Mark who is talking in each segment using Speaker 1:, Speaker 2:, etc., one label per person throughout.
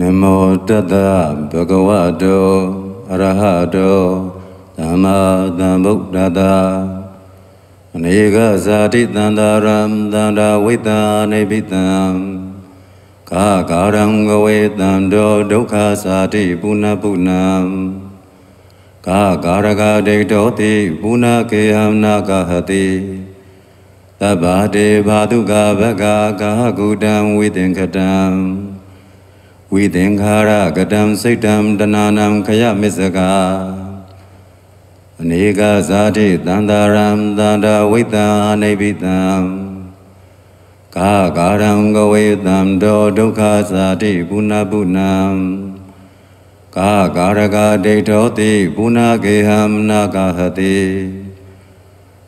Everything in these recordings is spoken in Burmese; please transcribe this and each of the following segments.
Speaker 1: နမောတတဗဂဝတောအရဟတောသမ္မာသမ္ဗုဒ္ဓတာအနေကဇာတိတန္တာရံတန္တာဝိတံနိဗ္ဗိတံကာကာရံကဝေတံတောဒုက္ခဇာတိပုဏ္ဏပုဏ္ဏံကာကာရကဒိတောတိပုဏ္ဏကေဟံနာကဟတိတဗ္ဗတေဘာတုကဗဂကာကုတံဝိသင်္ကတံဝိသင်္ခါရကတံစိတ်တံတဏနံခယမစ္စကာအနေကဇာတိတန္တာရံတန္တာဝိတံအနိပိတံကာကာရံကဝေတံဒောဒုက္ခဇာတိပုဏ္ဏပုဏ္ဏံကာကာရကဒိဋ္ဌောတိပုဏ္ဏကေဟံနာကဟတိ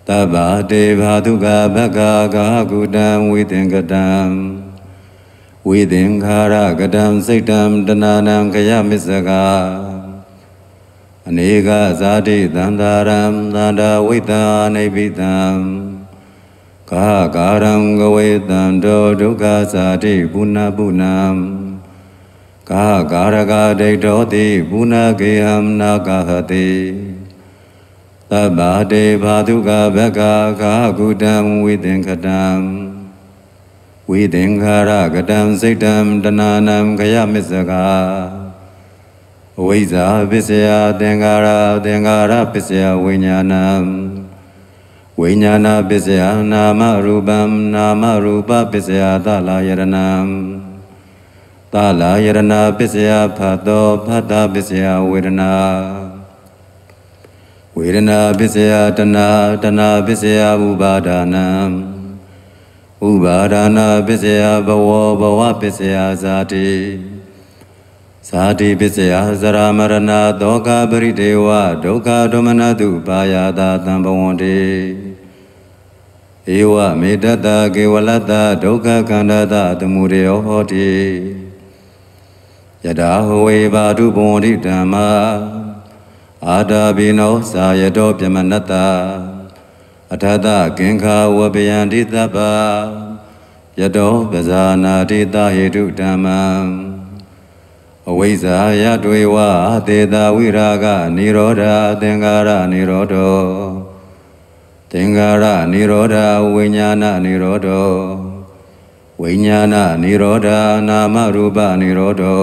Speaker 1: တဗ္ဗတေဘာတုကဘဂကာကုတံဝိသင်္ကတံဝိသင်္ခါရကတံစိတ်တံတနာနံခယမစ္စကာအနေကဇာတိသန္တာရံသန္တာဝိတံအိပိတံကာကာရံကဝေတံတောဒုက္ခဇာတိပုဏ္ဏပုဏ္ဏံကာကာရကဒိဋ္ဌောတိပုဏ္ဏကေဟံနာကဟတိသဗ္ဗတေဘာတုကဘဂကာကုတံဝိသင်္ခတံဝိသင်္ခါရကတံစိတ်တံတဏနံခယမစ္စကာအဝိဇ္ဇာပစ္စယသင်္ခါရသင်္ခါရပစ္စယဝိညာဏံဝိညာဏပစ္စယနာမရူပံနာမရူပပစ္စယသလာယရဏံသလာယရဏပစ္စယဖတ်တော်ဖတ်တာပစ္စယဝေဒနာဝေဒနာပစ္စယတဏတဏပစ္စယဥပါဒနာံဥပါဒနာပစ္စယဘဝဘဝပစ္စယဇာတိဇာတိပစ္စယဇရာမရဏဒုက္ခပရိဒေဝဒုက္ခဒမနတုပါယတာတံဘဝန္တိဧဝမေတ္တကေဝလတ္တဒုက္ခကန္တတသမုဒေယောဟောတိယတာဟဝေဘာတုဘဝန္တိဓမ္မာအာတာဘိနောဇာယတောပြမနတ္တအထသကင်္ခာဝပယံတိတပ္ပယတောကဇာနာတိတဟေတုဓမ္မံအဝိဇ္ဇာယတွေဝသေတာဝိရာဂနိရောဓသင်္ကာရနိရောဓောသင်္ကာရနိရောဓဝိညာဏနိရောဓောဝိညာဏနိရောဓနာမရူပနိရောဓော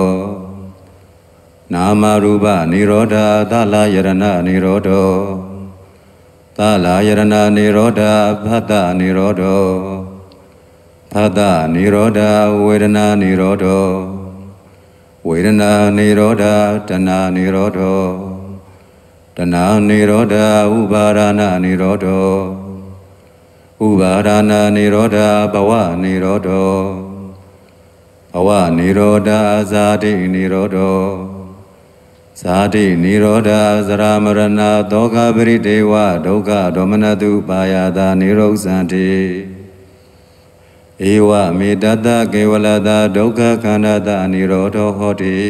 Speaker 1: နာမရူပနိရောဓသလာယရဏနိရောဓောသလာယရဏနိရောဓဘဒ္ဒနိရောဓောသတ္တနိရောဓဝေဒနာနိရောဓဝေဒနာနိရောဓတဏှာနိရောဓတဏှာနိရောဓဥပါဒနာနိရောဓဥပါဒနာနိရောဓဘဝနိရောဓဘဝနိရောဓဇာတိနိရောဓဇာတိနိရောဓသရမရဏဒုက္ခပရိဒေဝဒုက္ခဒေါမနတုပါယတာနိရောဇန္တိဧဝမေတ္တကေဝလတာဒုက္ခခန္ဓာတအနိရောဓဟောတိ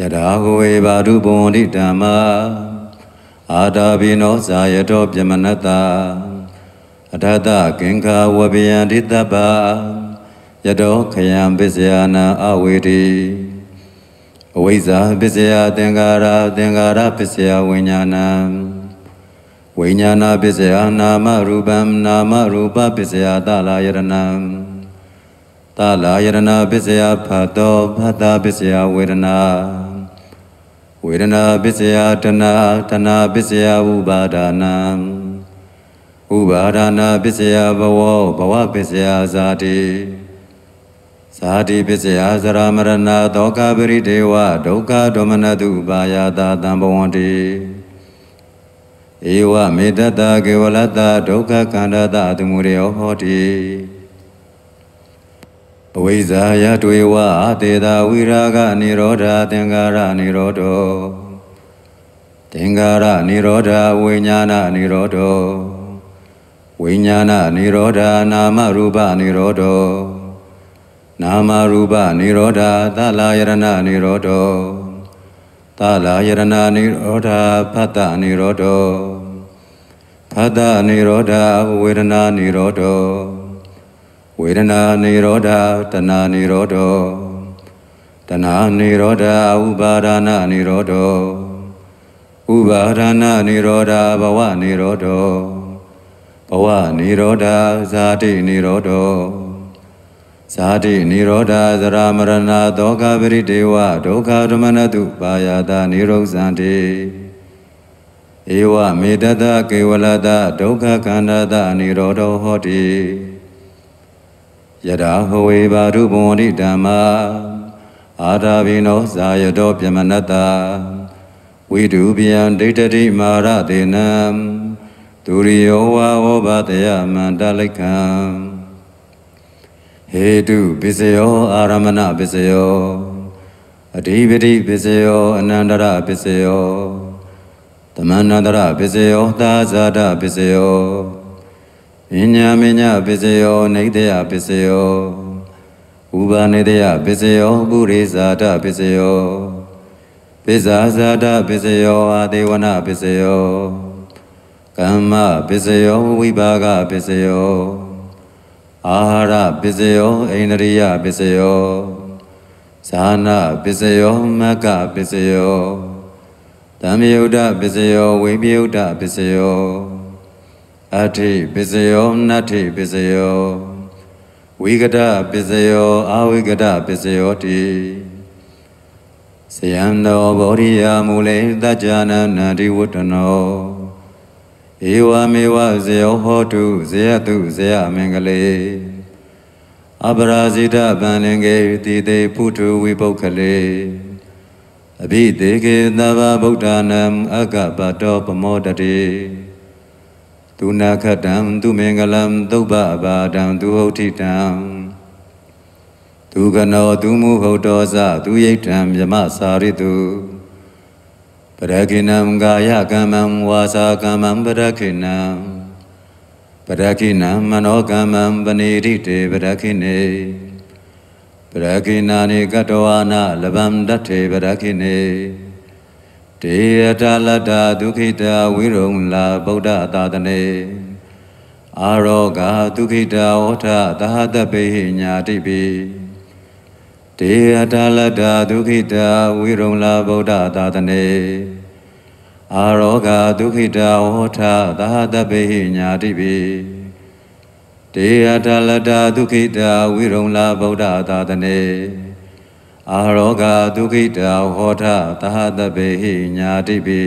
Speaker 1: ယထာဟဝေဘာဓုဘုံတိဓမ္မာအာတာဘိနောဇာယတောပြမနတ္တာအထတကင်္ခာဝပယံတိတ္တပယတောခယံပစ္စယနာအဝေတိအဝိဇ္ဇာပစ္စယသင်္ကာရသင်္ကာရပစ္စယဝိညာဏံဝိညာဏပစ္စယနာမရူပံနာမရူပပစ္စယသလာယရဏံသလာယရဏပစ္စယဖတ်တော်ဖတ်တာပစ္စယဝေဒနာဝေဒနာပစ္စယတနာတနာပစ္စယဥပါဒာနံဥပါဒာနာပစ္စယဘဝဘဝပစ္စယဇာတိဇာတိပစ္စယသရမရဏဒုက္ခပရိဒေဝဒုက္ခဒေါမနတုပါယတာတံဘဝန္တိဧဝမေတ္တတာကေဝလတ္တာဒုက္ခခန္ဓာတအတမှုရေဟောတိအဝိဇ္ဇာယတွေဝအတေတာဝိရာဂနိရောဓသင်္ကာရနိရောဓောသင်္ကာရနိရောဓဝိညာဏနိရောဓောဝိညာဏနိရောဓနာမရူပနိရောဓောနာမရူပနိရောဓသလယရဏနိရောဓောသာလာယရဏာနိရောဓဖတ္တနိရောဓောဖတ္တနိရောဓဝေဒနာနိရောဓောဝေဒနာနိရောဓတဏှာနိရောဓောတဏှာနိရောဓဥပါဒာနာနိရောဓောဥပါဒာနာနိရောဓဘဝနိရောဓောဘဝနိရောဓဇာတိနိရောဓောဇာတိနိရောဓသရမရဏဒောကပရိဒေဝဒုက္ခဓမ္မနတုပါယတာနိရောဇန္တိဧဝမေတ္တကေဝလတဒုက္ခခန္ဓာတနိရောဓဟောတိယတာဟဝေဘာရုဘဝတိဓမ္မာအာတာဘိနောဇာယတောပြမနတ္တဝိတုပယံဒိဋ္ဌတိမာရတေနံဒုရိယောဝဝဘတယမန္တလိကံဟေတုပစ္စယောအာရမဏပစ္စယောအဓိပတိပစ္စယောအနန္တရပစ္စယောသမဏန္တရပစ္စယောသာဇာတပစ္စယောဉာဏ်မညပစ္စယောနေတယပစ္စယောဥပါနေတယပစ္စယောပုရိဇာတပစ္စယောပစ္ဆာဇာတပစ္စယောအာဒေဝနာပစ္စယောကမ္မပစ္စယောဝိပါကပစ္စယောအာဟာရပစ္စယောအိန္ဒြိယပစ္စယောဇာနာပစ္စယောမကပစ္စယောဓမ္မယုဒ္ဓပစ္စယောဝိပယုဒ္ဓပစ္စယောအထိပစ္စယောနတ္ထိပစ္စယောဝိကတပစ္စယောအာဝိကတပစ္စယောတိဇယံတော်ဗောဓိယမူလေတัจ jana နတိဝတ္တနောဧဝမေဝဇယောဟောတုဇယတုဇယမင်္ဂလေအပရာဇိတဗန္လင်ကေတိတေပုထုဝိပုခလေအဘိတေကေသဗ္ဗဗုဒ္ဓနာမအကပတောပမောတတိသူနာခတံသူမင်္ဂလံသုဗ္ဗအဘာဒံသူဟုတ်တိတံသူကနောသူမူဟုတ်တော်စသူယိတ်တံမြမစာရိတုပရခိဏံကာယကမ္မံဝါစာကမ္မံပရခိဏံပရခိဏံမနောကမ္မံပနိရိတေပရခိနေပရခိဏာနိကတဝါနာလဗံတထေပရခိနေတေယတလတဒုခိတဝိရုံလာဗုဒ္ဓသာသနေအာရောဂဒုခိတဝဋ္ဌသဟတပိညာတိပိတေအတလတ္တဒုခိတဝိရုံလာဗုဒ္ဓသာသနေအာရောဂဒုခိတဝောထသဟတပိဟိညာတိပိတေအတလတ္တဒုခိတဝိရုံလာဗုဒ္ဓသာသနေအာရောဂဒုခိတဝောထသဟတပိဟိညာတိပိ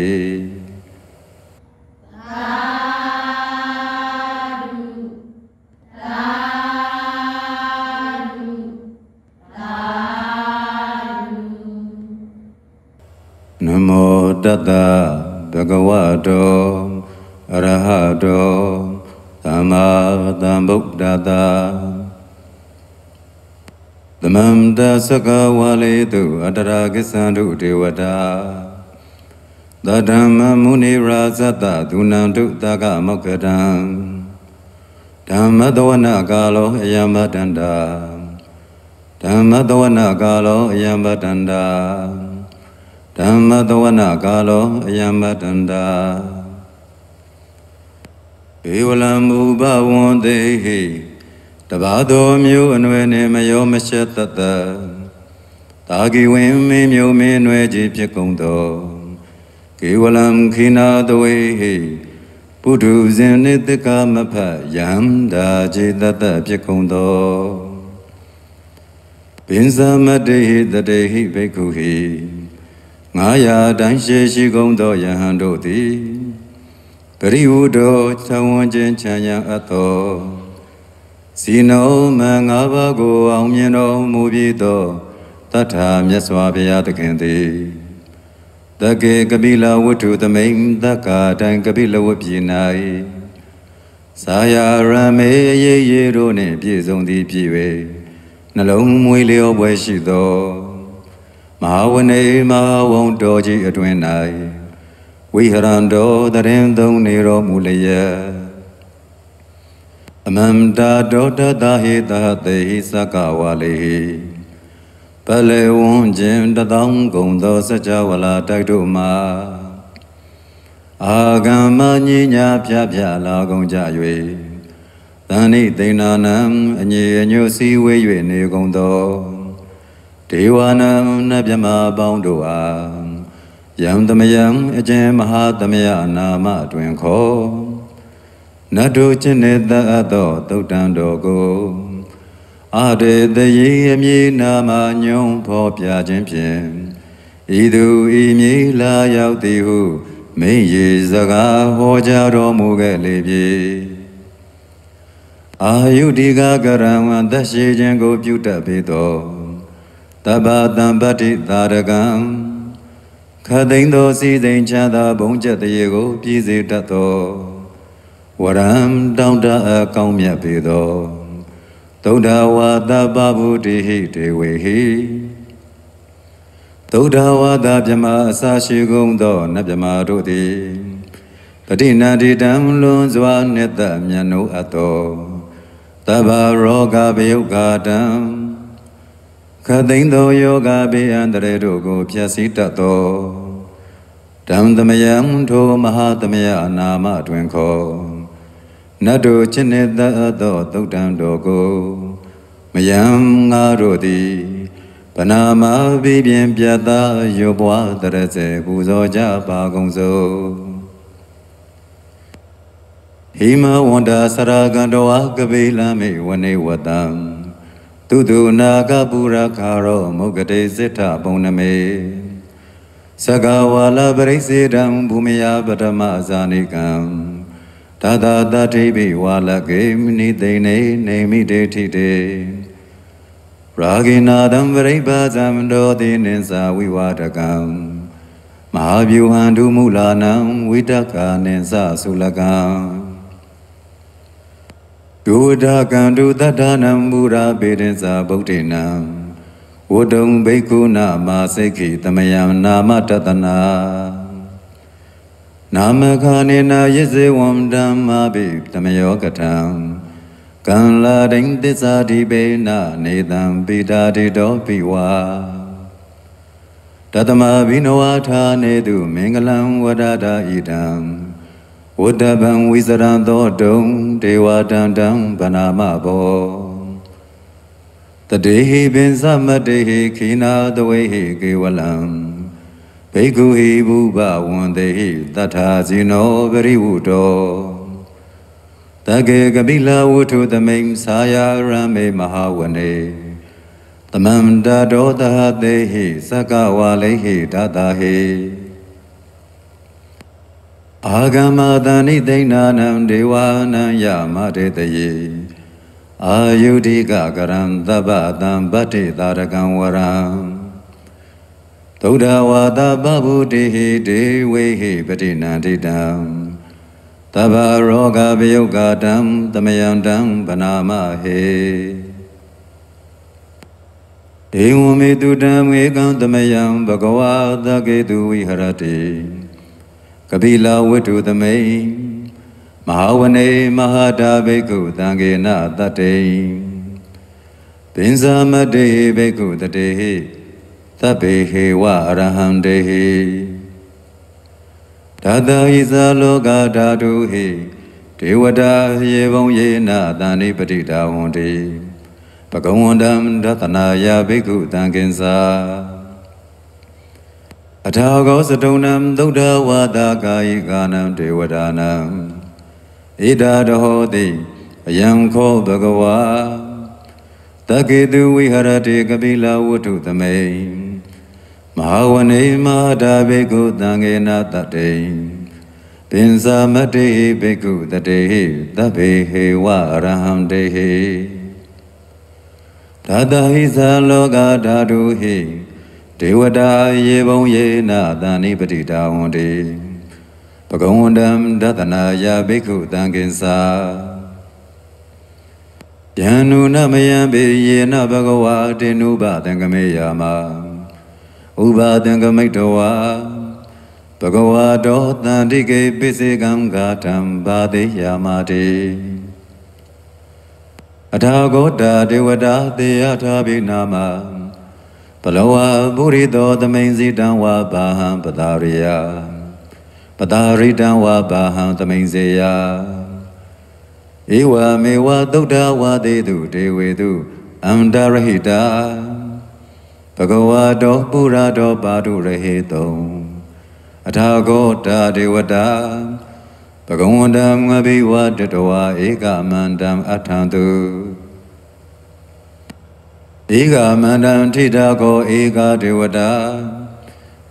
Speaker 1: နမောတတဗဂဝတောအရဟတောသမ္မာသမ္ဗုဒ္ဓတာသမံတသကဝါလေတုအတရာကိသံတုဒေဝတာသတ္တမမုနိရာဇတဒုနံတုတကမောက္ခတံဓမ္မတဝနာကာလောအယံမတန္တာဓမ္မတဝနာကာလောအယံမတန္တာဓမ္မတဝနာကာလောအယံမတန္တာဘေဝလံမူပဝန္တိဟိတဘာတော်မျိုးအနွယ်နှင့်မယောမရှက်တတတာဂိဝင်းမင်းမျိုးမင်းနွယ်ကြီးဖြစ်ကုန်သောကေဝလံခိနာတဝေဟိပုထုဇဉ်နိတကမဖတ်ယံဒါခြေတတဖြစ်ကုန်သောပင်စမတေဟိတတေဟိဘိက္ခုဟိ900တန်းရှိရှိကုန်သောယဟန်တို့သည်ပရိဟုတော်သဝွန်ခြင်းချမ်းရအပ်သောဇီနောမန်ငါးပါးကိုအောင်မြင်တော်မူပြီးသောတထာမြတ်စွာဘုရားသခင်သည်တကေကပိလဝတ္ထုသမိန်တက္ကာတံကပိလဝတ်ပြေ၌သာယာရမေရေရေတို့နှင့် ပြည့်စုံသည်ဖြစ်၍နှလုံးမွေးလျောပွဲရှိသောမဟာဝနေမဟာဝံတော်ကြီးအတွင်၌ဝိဟရံတော်တရင်သုံးနေတော်မူလျက်အမံတာဒေါတတဟိတသေဟိသကဝါလေပလေဝွန်ခြင်းတသောဂုံသောစကြဝဠာတိုက်တို့မှာအာဂမ္မညိညာဖြဖြလာကုန်ကြ၍တဏိသိဏနံအညေအညုစည်းဝေး၍နေကုန်သောဒေဝနံနဗျမအပေါင်းတို့အားယံသမယံအကျဉ်မဟာသမယနာမတွင်ခေါ်နတ်တို့ချင်းနေတတ်သောတုတ်တံတော်ကိုအတေတရေအမည်နာမညုံဖော်ပြခြင်းဖြင့်ဤသူဤမည်လာရောက်သည်ဟုမင်းရေစကားဟောကြားတော်မူခဲ့လေပြီအာယုဒီကကရံဝံသက်ရှိခြင်းကို ပြုတတ်ပေတော်တဗ္ဗတံပတ္တိသာရကံခသိန်းသောစည်းစိမ်ချမ်းသာဘုံကျက်တရေကိုပြည့်စေတတ်သောဝရံတောင်းတအကောင်းမြတ်ပေသောသုဒ္ဓဝါသဗ္ဗဗုဒိဟိတေဝေဟိသုဒ္ဓဝါသမြမအစာရှိကုန်သောနတ်မြမတို့သည်တတိနန္တိတံလွန်စွာနှစ်သက်မြတ်နိုးအပ်သောတဗ္ဗရောဂဗယုဂတံခသိန်းသောယောဂဘေးအန္တရာယ်တို့ကိုဖျက်ဆီးတတ်သောဓမ္မသမယံထိုမဟာသမယအနာမတွင်ခေါ်နတ်တို့ချစ်နေတတ်သောသုတ်တံတော်ကိုမယံငါတို့သည်ဗနာမဘိပြင်ပြတ္တာယောဘွားတရစေပူဇော်ကြပါကုန်စို့ဟိမဝန္တာစရာကံတော်အကပိလမေဝနေဝတံသူတုနာဂပုရခါရောမုဂတိစိထပုံနမေသကဝါလပရိစေတံဘူမယပထမဇာနိကံတတတတိပိဝါလကေမနိသိနေနေမိတေထိတေရာဂိနာတံပရိပဇံတောတိနိသဝိဝါဒကံမဟာဗျူဟံဒုမူလာနံဝိတကာနိသသုလကံဒုဝဒကံတုတထာနံမူရာပေရဇာဗုဒ္ဓေနံဝတုံဘိက္ခုနာမာစိတ်ခိတမယံနာမတတနာနာမခာနေနာယဇေဝံဓမ္မာပိတမယောကထံကံလာဒိန်သစ္စာတိပေနနေတံပိတာတိတောပိဝါတတမဘိနဝါထာနေတုမင်္ဂလံဝဒတာဣတံဝတ္တပံဝိစရံသောတုံဒေဝတံတံဗနာမဘောတတေဟိပင်သမတေဟိခိနာတဝေဟိကေဝလံဘိက္ခုဟိဘုဗဝန္တေဟိတထာဇိနောပရိဝုတောတကေကပိလဝုထုသမိန်သာယာရမေမဟာဝနေသမန္တဒောတဟတေဟိသကဝါလိဟိဒတာဟိအာဂမတဏိသိဏနံဒေဝနံယမတေတယေအာယုဒိကကရံသဗ္ဗတံဗတ္တိတာရကံဝရံသုဒ္ဓဝါသပဗုတိဟိဒေဝေဟိပတိနန္တိတံသဗ္ဗရောဂပယုတ်ကတံသမယံတံဗနာမဟေဒေဝမေတုတံဝေကံသမယံဘဂဝါသကေတုဝိဟရတိကတိလာဝိတုသမိန်မဟာဝနေမဟာဓာဘိက္ခုသံဃေနတတ္တိသင်္ဇာမတေဘိက္ခုတတေဟိသဗ္ဗေဟေဝအရဟံတေဟိဓာတယိဇာလောကဓာတုဟိဒေဝတာယေဘုံယေနသန္တိပတိတာဝန္တိပကဝန္တံဒသနာယဘိက္ခုတံကင်္စာအထာကောစတုံနံသုဒ္ဓဝါဒကာယိကာနံဒေဝဒါနံဣဒာတဟောတိအယံခောဘဂဝါတကေတုဝိဟရတေကပိလဝတ္ထုသမိမဟာဝနေမဟာဒဘေကုတံငေနာတတေပင်စာမတေဘေကုတတေသဗ္ဗေဟေဝရဟံတေဟေဓာတဟိသလောကဓာတုဟိဒေဝတာယေဘုံယေနာတန်နိပတိတာဝန္တိပကဝန္တံဒသနာယဘိက္ခုတံကင်္စာယန္နုနမယံပေယေနဘဂဝါတေနုပသင်္ကမေယာမဥပါသင်္ကမိတဝါဘဂဝါတောတန္တိကေပိစေကံဂါထံဘာတိယာမတိအထာဂောတာဒေဝတာတေယထာဘိနာမပလဝဗုရိတောသမိန်စေတံဝါဘာဟံပတာရိယပတာရိတံဝါဘာဟံသမိန်စေယဧဝမေဝသုဒ္ဓဝါဒေတုဒေဝေတုအန္တရဟိတာဘဂဝါတောပုရာတောပါတုရဟေတုံအထာဂောတာဒေဝတာဘဂဝန္တံငဘိဝတတဝါဧကမန္တံအထံတုဧကမန္တံထိတာခောဧကဒေဝတာ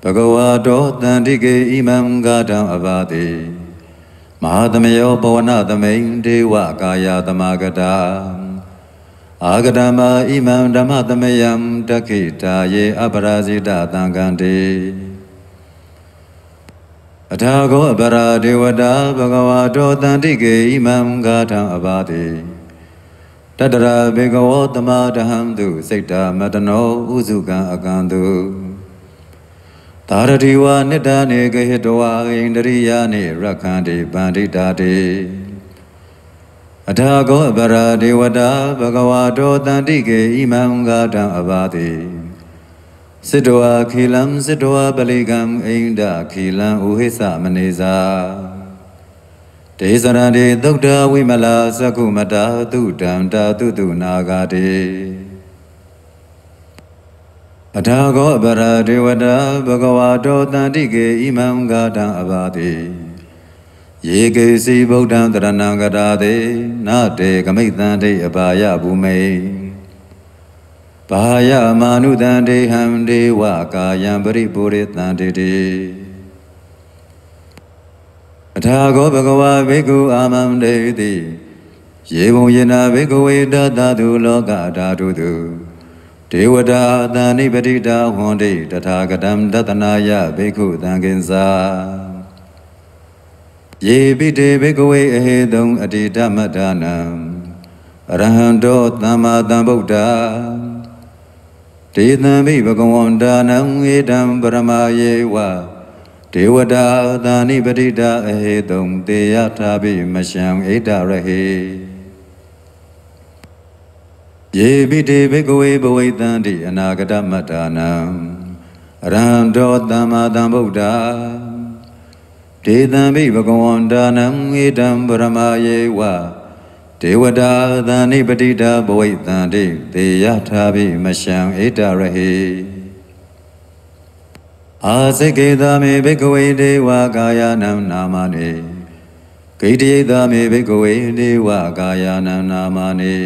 Speaker 1: ဘဂဝါတောတန်တိကေဣမံဂါတံအဘာတိမဟာသမယောပဝနသမိန်ဒေဝကာယသမဂတာအာဂတမဣမံဓမ္မသမယံတခိတာယေအပရာဇိတသံဃံတေအထာကောအပရာဒေဝတာဘဂဝါတောတန်တိကေဣမံဂါတံအဘာတိတတရာဘေကဝောတမတဟံတုစိတ်တာ မတနောဥစုကံအကံတုသာရတိဝါနိတ္တနေကဟိတဝါဣန္ဒရိယနေရက္ခန္တိပန္တိတာတိအထာကောအပရာဒေဝတာဘဂဝါတောတန္တိကေဣမံဂါတံအဘာတိစိတ္တဝါခိလံစိတ္တဝါပလိကံဣန္ဒခိလံဥဟိသမနေသာဒေသရတေသုတ်တာဝိမလာသကုမတာတုတံတာတုတုနာဂတိအထာဂောအပရာဒေဝတာဘဂဝါတောတန္တိကေဣမံဂါတံအဘာတိယေကေစီဗုဒ္ဓံတရဏံဂတာတိနတေကမိတံတေအဘာယဘူမေဘာယမာနုတံတေဟံဒေဝကာယံပရိပုရိတံတေတိထာဂောဘဂဝါဘိက္ခုအာမံတေတိယေဘုံယေနာဘိက္ခဝေတတတုလောကဓာတုတုဒေဝတာတန်နိပတိတာဝန္တိတထာဂတံတတနာယဘိက္ခုတံကင်္စာယေပိတေဘိက္ခဝေအဟေတုံ အတိတမတနံအရဟံတောသမ္မာသမ္ဗုဒ္ဓဒေသံမိဘဂဝန္တာနံဧတံပရမယေဝဒေဝတာသာနိပတိတာအဟေတုံတေယထာပိမရှံဣဒရဟေယေပိတေဘိကဝေဘဝိတံတိအနာဂတမတ္တာနံအရဟံတောသမ္မာသမ္ဗုဒ္ဓါဒေသံဘိဘဂဝန္တာနံဧတံပရမယေဝဒေဝတာသာနိပတိတာဘဝိတံတိတေယထာပိမရှံဣဒရဟေအာစိကေသမေဘိကဝေဒေဝကာယနံနာမနေဂိတယိသမေဘိကဝေဒေဝကာယနံနာမနေ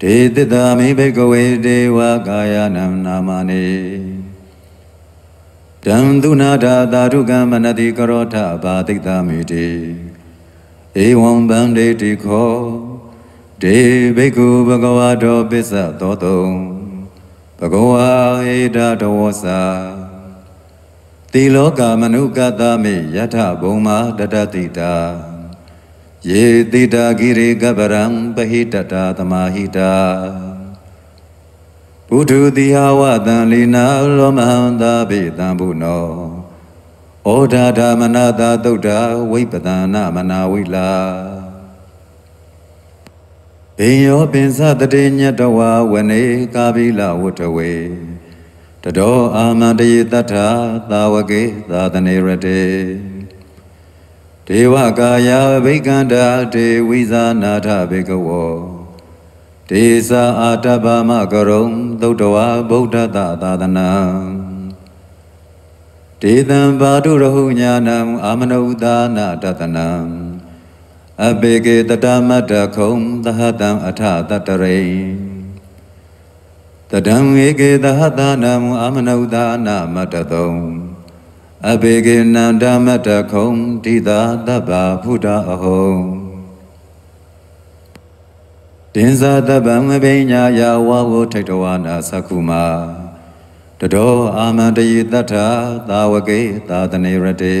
Speaker 1: ဒေသသမေဘိကဝေဒေဝကာယနံနာမနေတံသူနာတာသာဓုကံမနတိကရောထဘာတိတမေတိဧဝံဗန္ဒေတိခောဒေဘိက္ခုဘဂဝါတောပစ္စသောတုံဘဂဝါဧတတဝောစာတေလောကမနုကသမေယထဘုံမာတတတိတာယေတိတာဂိရေကပရံပဟိတတာသမာဟိတာဘုဒ္ဓတိဟာဝတံလီနာလောမဟံသာပိတံဘုနောဩဒါဓမနာတာတုဒ္ဓဝိပဒနာမနာဝိလာဘေယောပင်စတတိညတဝဝနေကာပိလဝတ္တဝေတောအာမန္တယေတထသာဝကေသာသနေရတေဒေဝကာယဗိကန္တာဒေဝိဇာနာထဘေကဝောဒေသာအာတဗမကရုံ သုတ္တဝါဗုဒ္ဓတသာသနာဒေသံဘာတုရဟုညာနံအာမနုဒါနာတတနံအဘေကေတတမတ္တခုံသဟတံအထတတရိတတံဧကေသဟတနာမအမနုဿာနာမတတုံအဘေကေနန္ဒမတခုံတိသာတဗ္ဗဖုဒအဟုံတင်္ဇာတဗ္ဗံဝိညာယဝဝထိတ်တဝနာသက္ခုမာတတောအာမန္တယိတ္ထာသာဝကေသာသနေရတေ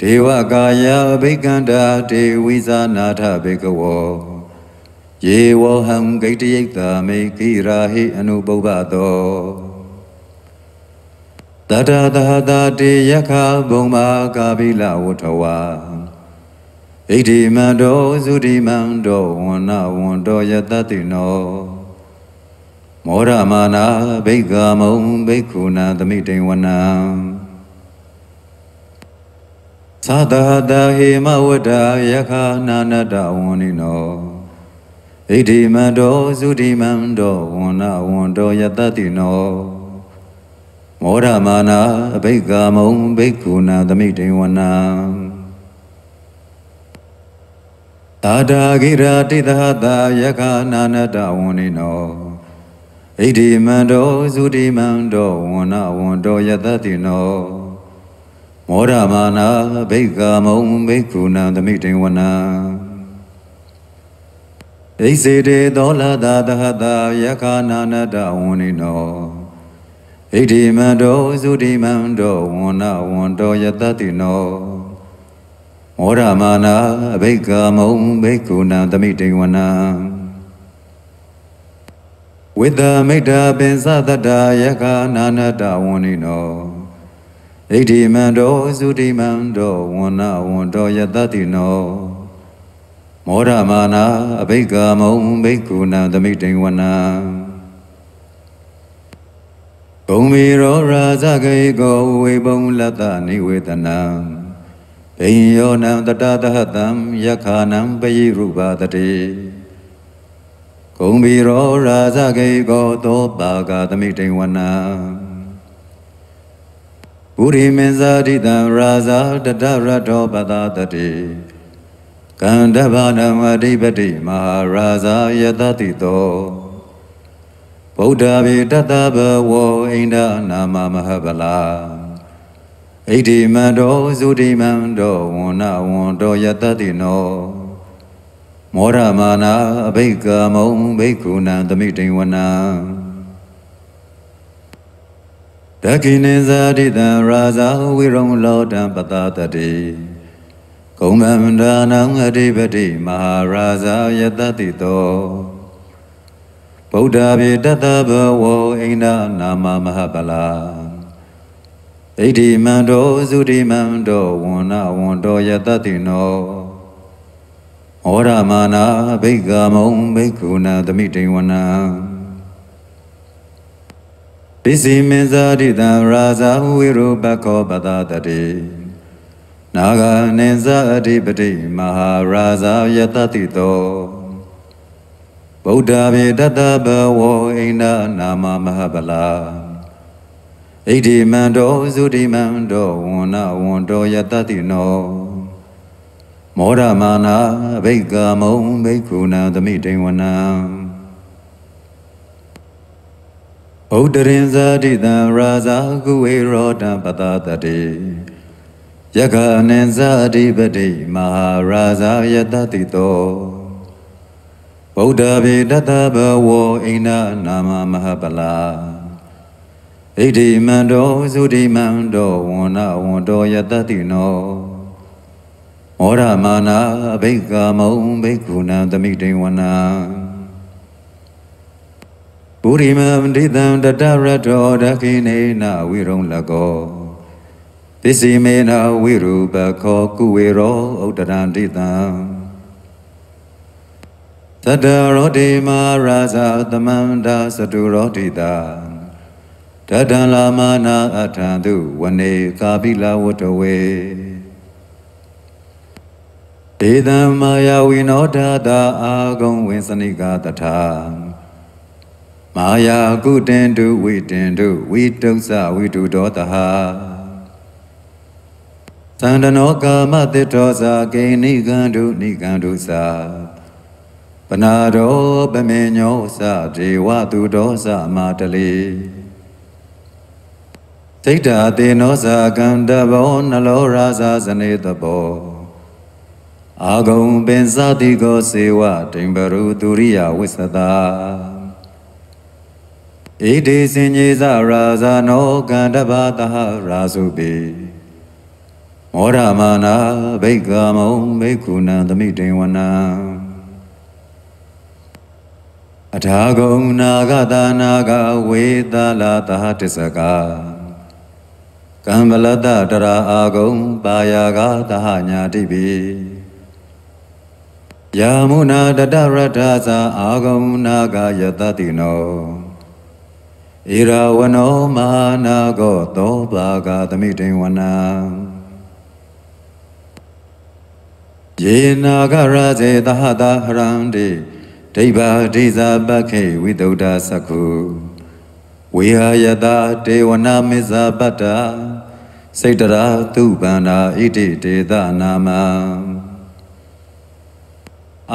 Speaker 1: ဒေဝကာယအဘိက္ခန္တာဒေဝိဇာနာထဘေကဝောယေဝဟံဂိတယိတ်တာမေကိရာဟိ အနုပုဗ္ဗတောတတသာတာတေယခဘုံမာကာပိလဝထဝါဣတိမန္တောသုတိမန္တောဝဏဝန္တောယတတိနောမောရမာနာဘိက္ခမုံဘိက္ခုနာ သမိတေဝနံသာတဟတဟေမဝဒယခနာနတဝန္နိနောဣတိမတောသုတိမံတောဝန္နဝန္တောယတတိနောမောဓမာနာအဘိက္ခာမုံဘိက္ခုနာသမိတေဝနာတာတာဂိရာတိသဟတာယခာနာနတဝန္နိနောဣတိမန္တောသုတိမန္တောဝန္နဝန္တောယတတိနောမောဓမာနာဘိက္ခာမုံဘိက္ခုနာသမိတေဝနာဣစေတေသောလာတာတဟတာယခာနာနတဝန္နိနောဣတိမန္တောသုတိမန္တောဝန္နဝန္တောယတတိနောမောရမာနာအဘိက္ခာမုံဘိက္ခုနံသမိတေဝနံဝိတမိတ်တာပင်စသတ္တာယခာနာနတဝန္နိနောဣတိမန္တောသုတိမန္တောဝန္နဝန္တောယတတိနောမောဒမာနာအဘိက္ခာမုံဘိက္ခုနာသမိတိဝနာဂုံမီရောရာဇဂေကောဝေပုံလတ္တနိဝေတနာဘိယောနံတတတဟတံယခာနံပယိရုပါတတိဂုံမီရောရာဇဂေကောသောပါကသမိတိဝနာပုရိမင်္ဇာတိတံရာဇာတတရထောပတာတတိကန္တဗနံဝတိပတိမဟာရာဇာယတတိတောဗုဒ္ဓဗေတတဘဝအိန္ဒနာမမဟဗလာဣတိမန္တောဇုတိမန္တောဝဏဝန္တောယတတိနောမောရမာနာအဘိက္ခမုံဘိက္ခုနံသမိတိဝနံတကိနေဇာတိတံရာဇာဝိရုံလောတံပတတတိဂုံမန္တာနံအဓိပတိမဟာရာဇာယတတိတောဗုဒ္ဓဘေတတဘဝအိန္ဒနာမမဟာပလာဣတိမန္တောသုတိမန္တောဝန္နဝန္တောယတတိနောဩရမာနာဘိက္ခမုံဘိက္ခုနာ သမိတေဝနာပစ္စည်းမင်းဇာတိတံရာဇာဝိရုပခောပတတတိနာဂာနိဇအဓိပတိမဟာရာဇာယတတိတောဗုဒ္ဓဗေဒတဘဝအိန္ဒနာမမဟာဗလာဣတိမန္တောဇုတိမန္တောဝန္နဝန္တောယတတိနောမောရမာနာဘိကမုံဘိက္ခုနာသမိတိဝနံဩတရင်ဇာတိတံရာဇာကုဝေရောတံပတတတိယက္ခနင်္ဇအဓိပတိမဟာရာဇာယတတိတောဗုဒ္ဓဗေဒတဘဝအိနာနာမမဟာပလာဣတိမန္တောသုတိမန္တောဝဏဝန္တောယတတိနောမောရမာနာဘိက္ခမုံဘိက္ခုနံသမိတိဝနာပုရိမံဒိသံတတရတောဒခိနေနဝိရုံလကောပစ္စည်းမေနဝိရူပခောကုဝေရောဥဒရန္တိတံသတ္တရောတိမာရာဇာတမန္တာစတုရောတိတာတတံလာမနာအထံသူဝနေကာပိလဝတဝေဒေသမာယဝိနောဒတာအာဂုံဝိသနိကတထာမာယာကုတင်တုဝိတင်တုဝိတုဇဝိတုဒောတဟာသန္တနောကာမတိတောဇာဂိဏိကံတုနိကံတုသာပနာရောပမေညောသဒေဝတုတောသမာတလေဒိဋ္ဌာတေနောဇာကံတဘောနလောရာဇာဇနေတဘောအာဂုံပင်စတိကောစေဝတိမ်ပရုသူရိယဝစ္စတာဣတိစင်ညေဇရာဇာနောကန္တဘာတဟရာစုပေမောရမာနာဘိက္ခမုံဘိက္ခုနံသမိတေဝနံအထာဂုံနာဂတာနာဂဝေသလာသဟတစ္စကကံဗလတတရာအာဂုံပါယာဂသဟညာတိပိယာမုနာတတရထာသာအာဂုံနာဂယတတိနောဣရာဝနောမာနာဂောသောဘာဂသမိတေဝနံယေနာဂရဇေသဟတာဟရံတေဒိဗ္ဗဒိဇာပခေဝိတုဒ္ဓသကုဝေဟာယတာဒေဝနာမေဇာပတ္တာစိတ်တရာသူဗန္ဒာဣတိဒေသနာမ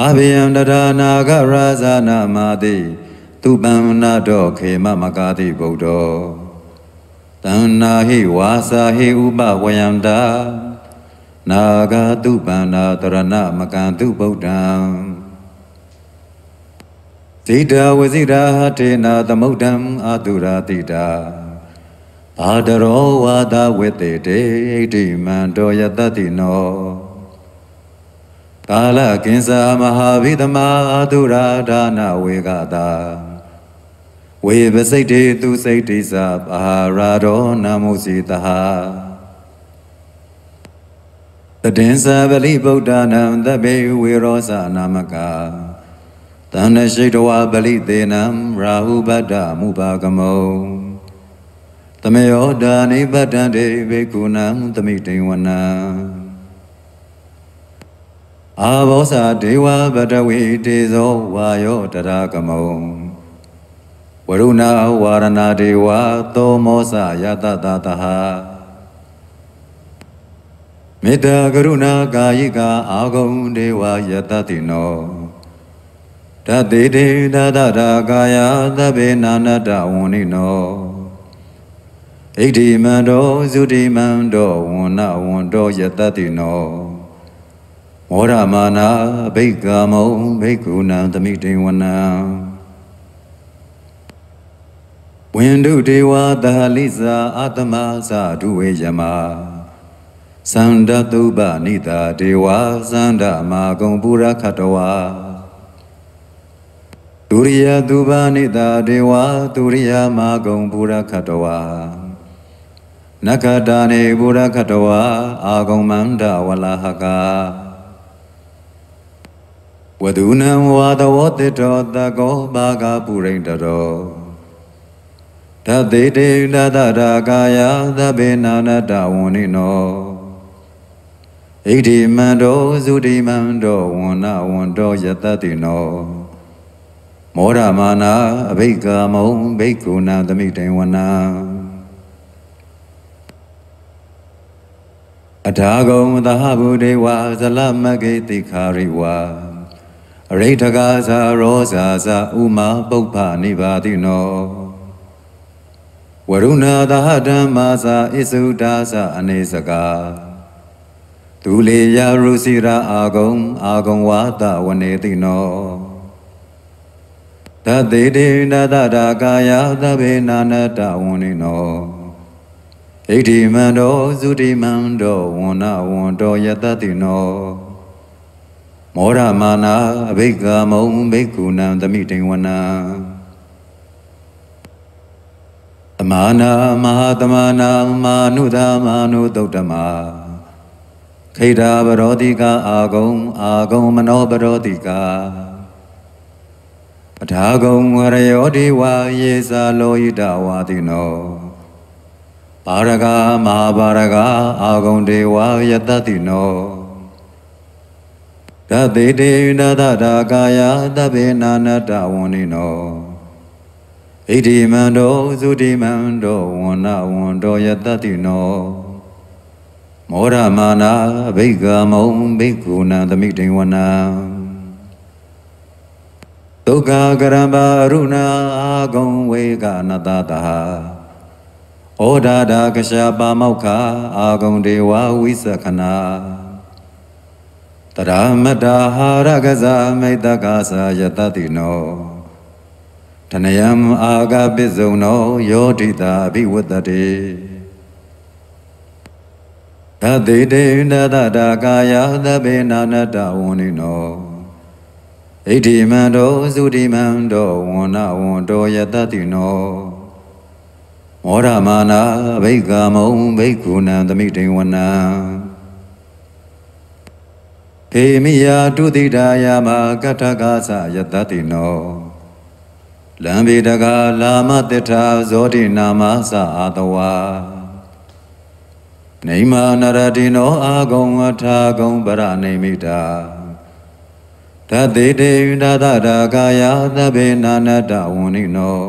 Speaker 1: အာဘယံတရာနာဂရဇာနာမတိသူပန္နာတော့ခေမမကာတိဗုဒ္ဓောတဏ္ဏဟိဝါစာဟိဥပဝယံတာနာဂတုပန္နာတရဏမကံတုဗုဒ္ဓံဒိဋ္ဌဝစီရာထေနာ သမုဒ္ဓံအာတုရာတိတာဘာဒရောဝါဒဝိတေတေတိမံတောယတတိနော ကာလကင်္စာမဟာဝိသမာအာတုရာဒါနဝေကတာဝေပစိတ်တေသူစိတ်တိစာပါရာရောနာမုစီတဟာတဒင်းစာပရိဗုဒ္ဓနာသဗ္ဗေဝေရောစာနာမကတဏ္ဍရှိတဝပရိသေနံရာဟုဗတ္တမူပါကမုံတမယောဒာနိဗတံတေဘေကုဏံတမိတေဝနံအာဘောဇာဒေဝဗတဝေတေဇောဝါယောတရာကမုံဝရုဏဝါရဏဒေဝသောမောဇယတတတဟာမေတ္တာကရုဏာကာယိကာအာဂုံဒေဝယတတိနောတတေတေတတတာကာယသဗ္ဗေနာနတဝဏိနောဣတိမန္တောသုတိမန္တောဝဏဝန္တောယတတိနောမောရမာနာဘိက္ခမုံဘိက္ခုနံသမိတေဝနံဝန္တုဒေဝသာလိစာအာတမသာဒုဝေယမသန္တတုပ္ပနိတာဒေဝသန္တမာဂုံပုရခတဝါဒုရိယတုပ္ပနိတာဒေဝဒုရိယမာဂုံပုရခတဝါနခတာနေပုရခတဝါအာဂုံမန္တဝလဟကာဝဒုနံဝါသဝတိတောတကောဘာဂပုရိန္တရောဓတေတေနတရာကာယသဗ္ဗေနာနတဝဏိနောဣတိမန္တောသုတိမန္တောဝဏဝန္တောယတတိနောမောရမာနာအဘိကာမုံဘိက္ခုနာသမိတေဝနာအထာဂုံသဟဗုဒေဝဇလမကေတိခာရိဝါအရိထကာသာရောဇာဇာဥမာပုပ္ပနိဗ္ဗာတိနောဝရုဏာသဟဓမ္မာသာဣစုဒါသအနေစကားသူလေရာရုစီရာအာဂုံအာဂုံဝါဒဝနေတိနောသတိတေနတတာကာယသဗ္ဗေနာနတဝနေနောဣတိမန္တောသုတိမန္တောဝဏဝန္တောယတတိနောမောရမာနာအဘိက္ခာမုံဘိက္ခုနံသမိတိဝနာသမာနာမဟာသမာနာမာနုသာမာနုတုတ္တမာထေဒာပရောတိက အာဂုံအာဂုံ မနောပရောတိကပထာဂုံဝရယောတိဝါယေစာလောယိတဝါတိနောပါရကမဟာပါရကအာဂုံဒေဝယတတိနောတသေတေယနာတတာကာယတပေနာနတဝန္နိနောဣတိမန္တောသုတိမန္တောဝန္နဝန္တောယတတိနောမောရမာနာဘိက္ခမုံဘိက္ခုနံသမိဒိဝနံဒုက္ခကရမ္ဘာရုဏာအာကုံဝေကနတတဟဩဒါဒကရှာပါမောက္ခအာကုံဒေဝဝိသခနာတရမတဟာရကဇာမိတကာသာယတတိနောတနယံအာဂပိစုံနောယောတိတာအဘိဝတ္တေသတိတေနတတာကာယသဗ္ဗေနာနတဝန္နိနောဣတိမန္တောသုတိမန္တောဝန္နဝန္တောယတတိနောမောရမာနာဘိကမုံဘိက္ခုနံသမိတေဝနံပေမိယာတုတိဒါယာမကတ္ထကာသယတတိနောလံဘေတကာလာမတ္တထာဇောတိနာမသအာတဝါနေမနရတိနောအာဂုံအထာဂုံပရနေမိတာတသေတေယနာတတာကာယသဗ္ဗေနာနတဝဏိနော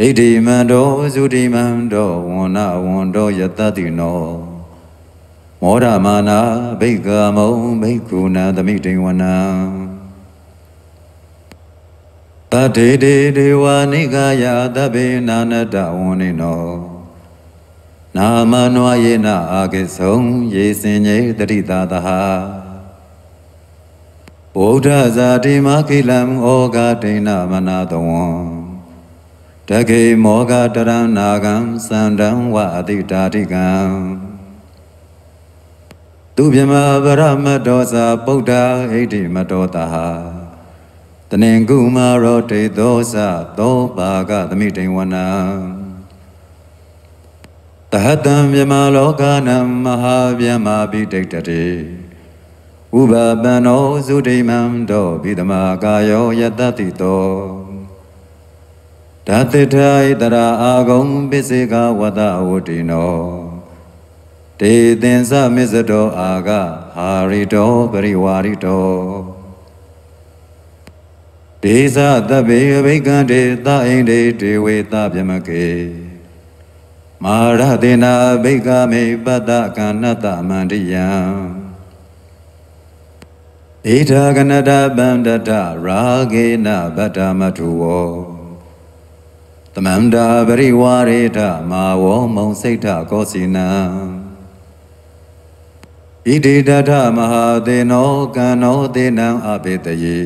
Speaker 1: ဣတိမန္တောသုတိမန္တောဝဏဝန္တောယတတိနောမောရမာနာဘိက္ခမုံဘိက္ခုနာသမိတေဝနာတတေတေဒေဝနိကာယသဗ္ဗေနာနတဝဏိနောနာမနွာယေနအာကေဆုံးရေစင်ကြီးတတိတာတဟာဗုဒ္ဓဇာတိမခိလံဩဃတိဏမနာတဝံတကေမောဃတရဏနာကံစန္ဒံဝအတိတာတိကံသူမြမဗရမတောသာဗုဒ္ဓဟိတိမတောတဟာတနင်္ကုမာရောတေသောသသောပါကသမိတိဝနာတဟတံမြမလောကနံမဟာမြမပိဋိတတေဥပပန္နောသုဒိမံတောဘိဓမာကာယောယတတိတောဓာတိထာဣတရာအာဂုံပိစေကဝတဝတိနောတေသင်္စမစ္စတောအာဂဟာရိတောပရိဝါရိတောဒေသတဗ္ဗေဘိကံတေသအိန္ဒေဒေဝေသဗ္ဗမကေမာရတေနာဘိကမေပတ္တကဏတမန္တယံဧထာကနတဗန္တတရာဂေနဗတ္တမထုဝောတမန္တာပရိဝါရေထမာဝောမုံစိတ်ထကောစီနံဣတိတထမဟာသေနောကံနောသေနံအဘိတယေ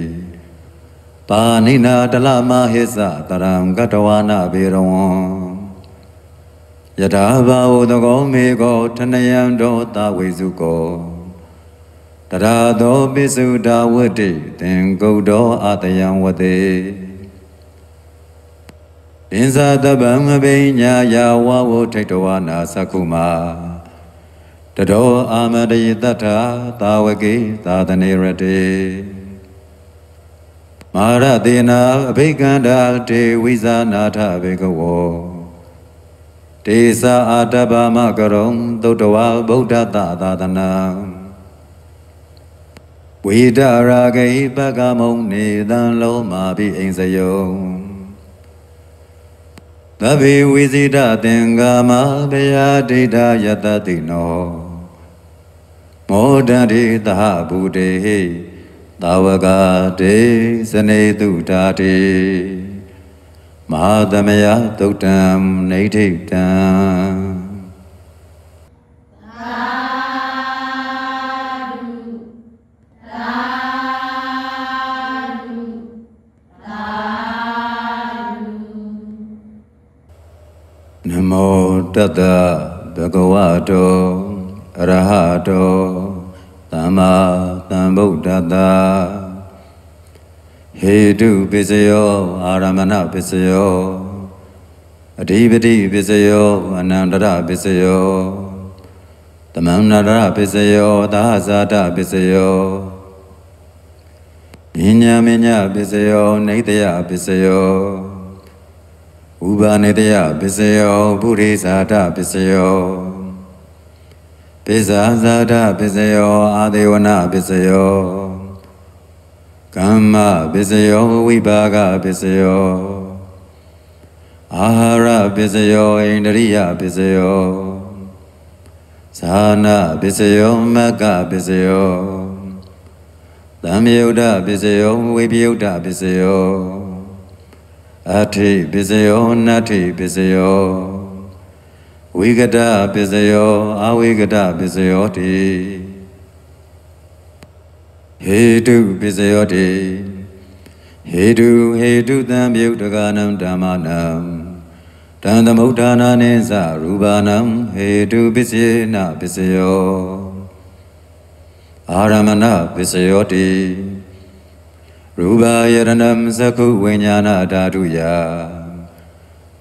Speaker 1: ပါဏိနာတလမဟိသတရံကတဝါနာဘေရဝံယထာဘာဝတကောမေကောထနယံတောတာဝေစုကောတရာသောပိစုဒဝတိသင်္ကုတ်တော်အတယံဝတိပင်စာတပံမပိညာယာဝဝထိတ်တဝနာသကုမာတတောအာမတယတထာသာဝကေသာသနေရတေမာရတေနာအဘိက္ခန္တာတေဝိဇာနာထဘေကဝောတေသာအာတဗမကရုံ သုတ္တဝါဗုဒ္ဓတသာသနာဝေဒရာဂိပကမုံနေတံလုံးမာပိအိမ်စယုံသဗ္ဗေဝိစိတသင်္ကာမဗယဒိဋ္ဌယတတိနောမောဒန္တိသဟဗုတေသာဝကတေစနေတုဓာတိမဟာသမယသုတ်တံနေထိတ်တံနမောတတဗဂဝတောရဟတောသမ္မာသမ္ဗုဒ္ဓတ္တဟေတုပစ္စယောအာရမဏပစ္စယောအဓိပတိပစ္စယောအနန္တရပစ္စယောတမန္တရပစ္စယောသာဇာတပစ္စယောဉာဏ်မညပစ္စယောနေတယပစ္စယောဥပါနေတယပစ္စယောပုရိဇာတပစ္စယောပစ္ဆာဇာတပစ္စယောအာဒေဝနာပစ္စယောကမ္မပစ္စယောဝိပါကပစ္စယောအာဟာရပစ္စယောဣန္ဒြိယပစ္စယောဇာနာပစ္စယောမကပစ္စယောသံယုတ်တပစ္စယောဝိပယုတ်တပစ္စယောအထိပစ္စယောနတ္ထိပစ္စယောဝိကတပစ္စယောအဝိကတပစ္စယောတိဟေတုပိစယောတိဟေတုဟေတုသံပြုတ်တကနံဓမ္မနံတံသမုဋ္ဌာနာနိသရူပါနံဟေတုပိစေနပိစယောအာရမဏပိစယောတိရူပါယရဏံသကုဝိညာဏဓာတုယ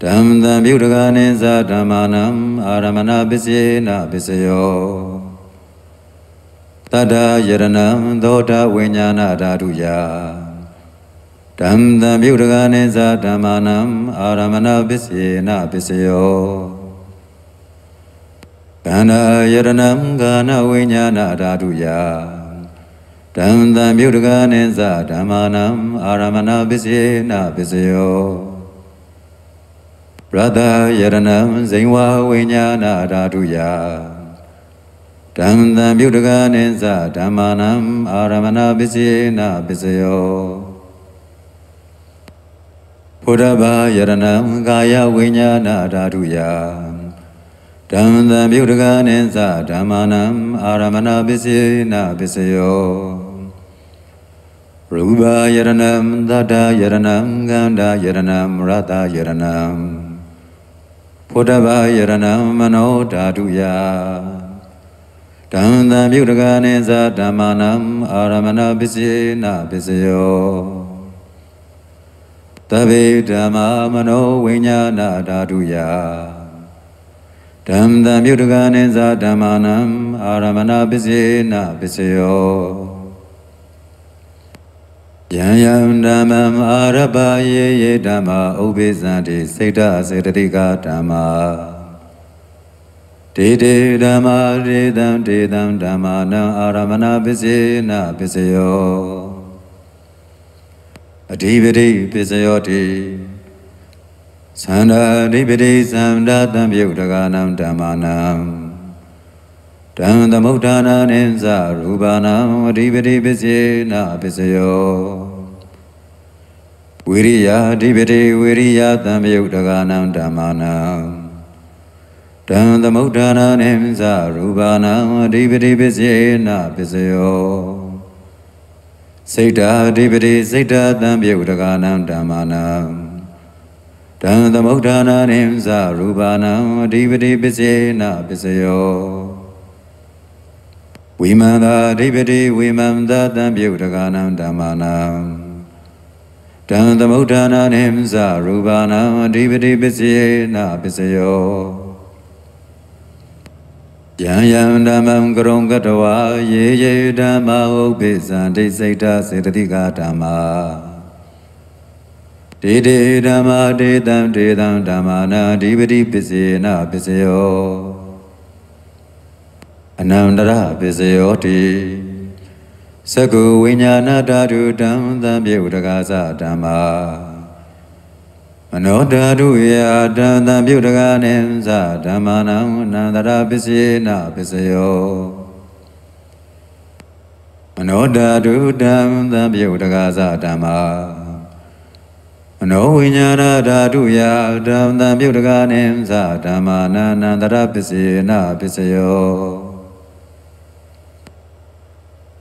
Speaker 1: ဓမ္မံပြုတ်တကနိသဓမ္မနံအာရမဏပိစေနပိစယောတတယရဏံသောတာဝိညာဏဓာတုယဓမ္မံမြုဒကနိသဓမ္မနံအာရမဏပစ္စေနပစ္စယောကန္နာယရဏံကာနဝိညာဏဓာတုယဓမ္မံမြုဒကနိသဓမ္မနံအာရမဏပစ္စေနပစ္စယောရတယရဏံဇိဝဝိညာဏဓာတုယတံတံပြုတကာနိသဓမ္မာနံအာရမဏပစ္စေနပစ္စယောဘုဒ္ဓဘာယရဏံကာယဝိညာဏဓာတုယဓမ္မတံပြုတကာနိသဓမ္မာနံအာရမဏပစ္စေနပစ္စယောရူပာယရဏံသတ္တာယရဏံကန္တာယရဏံရတယရဏံဘုဒ္ဓဘာယရဏံမနောဓာတုယတံတံပြုတကနိဇာဓမ္မနံအာရမဏပစ္စေနပစ္စယောတဗေဓမ္မမနောဝိညာဏဓာတုယဓမ္မတံပြုတကနိဇာဓမ္မနံအာရမဏပစ္စေနပစ္စယောယံယံဓမ္မမအာရပယေယေဓမ္မဥပိ္ပဇံတိစိတ်တစေတတိကဓမ္မာတေတေဓမ္မာရေတံတေတံဓမ္မာနံအာရမဏပစ္စေနပစ္စယောအဓိပတိပစ္စယောတိသန္တာအဓိပတိသန္တာတံပြုတ်တကနံဓမ္မာနံတံသမုဋ္ဌာနာနိသရူပနာအဓိပတိပစ္စေနပစ္စယောဝိရိယအဓိပတိဝိရိယတံပြုတ်တကနံဓမ္မာနံတံသမုဒ္ဒနာနိမသရူပနာအဓိပတိပစ္စေနာပစ္စယောစိတ်တာအဓိပတိစိတ်တာတံပြုတ်တကနံဓမ္မနာတံသမုဒ္ဒနာနိမသရူပနာအဓိပတိပစ္စေနာပစ္စယောဝိမန္တာအဓိပတိဝိမန္တာတံပြုတ်တကနံဓမ္မနာတံသမုဒ္ဒနာနိမသရူပနာအဓိပတိပစ္စေနာပစ္စယောယံယံဓမ္မံကရုံကတဝါယေယေဓမ္မဥပိစ္ဆံဒိစိတ်တာစေတတိကဓမ္မာဒေဒေဓမ္မာဒေတံဒေတံဓမ္မာနာဓိပတိပစ္စေနပစ္စယောအနန္တရပစ္စယောတိသကုဝိညာဏဓာတုတံသံ ပြေဥဒကာသဓမ္မာမနောဓာတုယာတံတံပြုတ်တကားနေသဓမ္မနံနန္တရာပစ္စေနပစ္စယောမနောဓာတုဓမ္မတံပြုတ်တကားသဓမ္မာမနောဝိညာဏဓာတုယာဓမ္မတံပြုတ်တကားနေသဓမ္မာနနန္တရာပစ္စေနပစ္စယော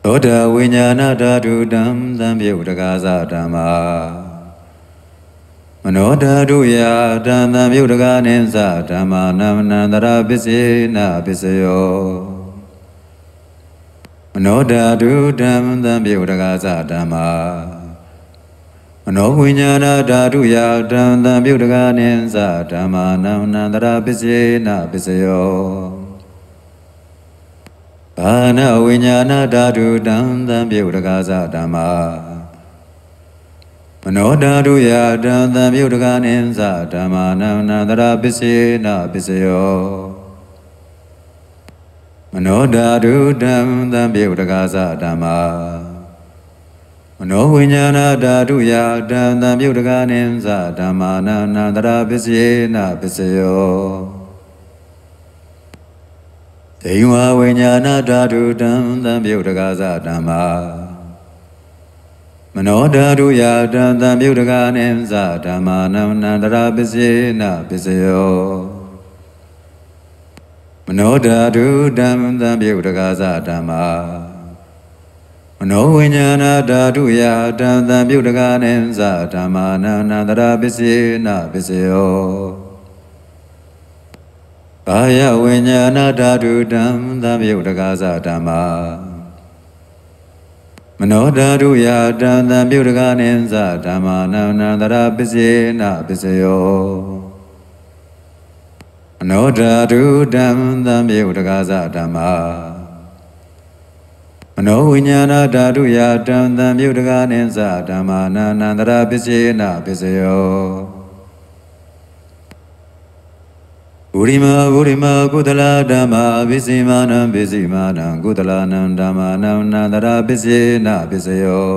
Speaker 1: သောတာဝိညာဏဓာတုဓမ္မတံပြုတ်တကားသဓမ္မာမနောဓာတုယတန်တံမြုပ်တကားနိသဓမ္မာနာမနန္တရာပစ္စေနာပစ္စယောမနောဓာတုဓမ္မံတံမြုပ်တကားသဓမ္မာမနောဝိညာဏဓာတုယတံတံမြုပ်တကားနိသဓမ္မာနာမနန္တရာပစ္စေနာပစ္စယောဘာနာဝိညာဏဓာတုတံတံမြုပ်တကားသဓမ္မာမနောဓာတုယတံသံယုတ်တကနိသဓမ္မာနန္တရာပစ္စေနပစ္စယောမနောဓာတုဓမ္မသံယုတ်တကသဓမ္မာမနောဝိညာဏဓာတုယတံသံယုတ်တကနိသဓမ္မာနန္တရာပစ္စေနပစ္စယောဒေယဝဝိညာဏဓာတုဓမ္မသံယုတ်တကသဓမ္မာမနောဓာတုယတံတံမြုဒကနိသဓမ္မာနန္န္တရာပစ္စေနပစ္စယောမနောဓာတုဓမ္မတံမြုဒကသဓမ္မာမနောဝိညာဏဓာတုယတံတံမြုဒကနိသဓမ္မာနန္န္တရာပစ္စေနပစ္စယောဘာယဝိညာဏဓာတုဓမ္မတံမြုဒကသဓမ္မာမနောဓာတုယတံတံပြုတကနိသဓမ္မာနန္တရပစ္စေနပစ္စယောမနောဓာတုဓမ္မတံပြုတကသဓမ္မာမနောဝိညာဏဓာတုယတံတံပြုတကနိသဓမ္မာနန္တရပစ္စေနပစ္စယောဥရိမဥရိမကုသလဓမ္မပိစိမာနံပိစိမာနံကုသလနံဓမ္မနံနန္တရာပိစေနပိစယော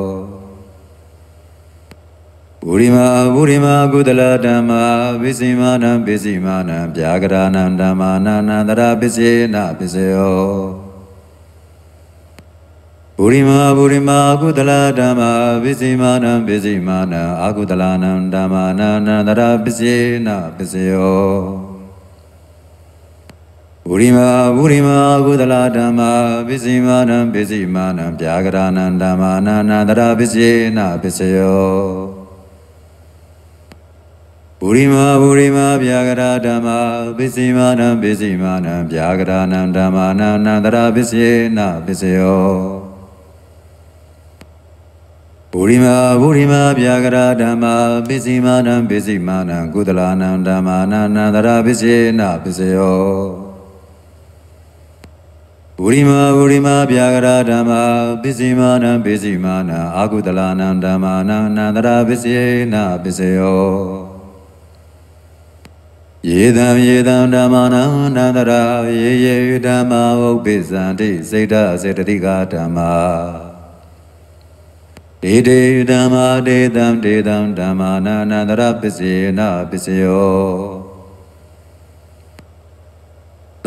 Speaker 1: ဥရိမဥရိမကုသလဓမ္မပိစိမာနံပိစိမာနံဗျာကရဏံဓမ္မနံနန္တရာပိစေနပိစယောပုရိမာပုရိမာအကုသလဓမ္မပိစိမာနံပိစိမာနံအကုသလနံဓမ္မနံနန္တရာပိစေနပိစယောဗုရိမာဗုရိမာဘုဒ္ဓလာဓမ္မာပိစိမာနံပိစိမာနံပြာကရဏံဓမ္မာနာနန္တရာပိစိနာပိစယောဗုရိမာဗုရိမာပြာကရဓမ္မာပိစိမာနံပိစိမာနံပြာကရဏံဓမ္မာနာနန္တရာပိစိနာပိစယောဗုရိမာဗုရိမာပြာကရဓမ္မာပိစိမာနံပိစိမာနံကုသလာနံဓမ္မာနာနန္တရာပိစိနာပိစယောဗုရိမာဗုရိမာဗျာဂရာဓမ္မာပစ္စည်းမာနံပစ္စည်းမာနံအာကုတလနံဓမ္မာနံနန္တရာပစ္စယေနပစ္စယောယေတံယေတံဓမ္မာနံနန္တရာယေယေဓမ္မာဝုပ္ပိဇံတိစေတစေတတိကဓမ္မာဒေဒေဓမ္မာဒေတံဒေတံဓမ္မာနန္တရာပစ္စယေနပစ္စယော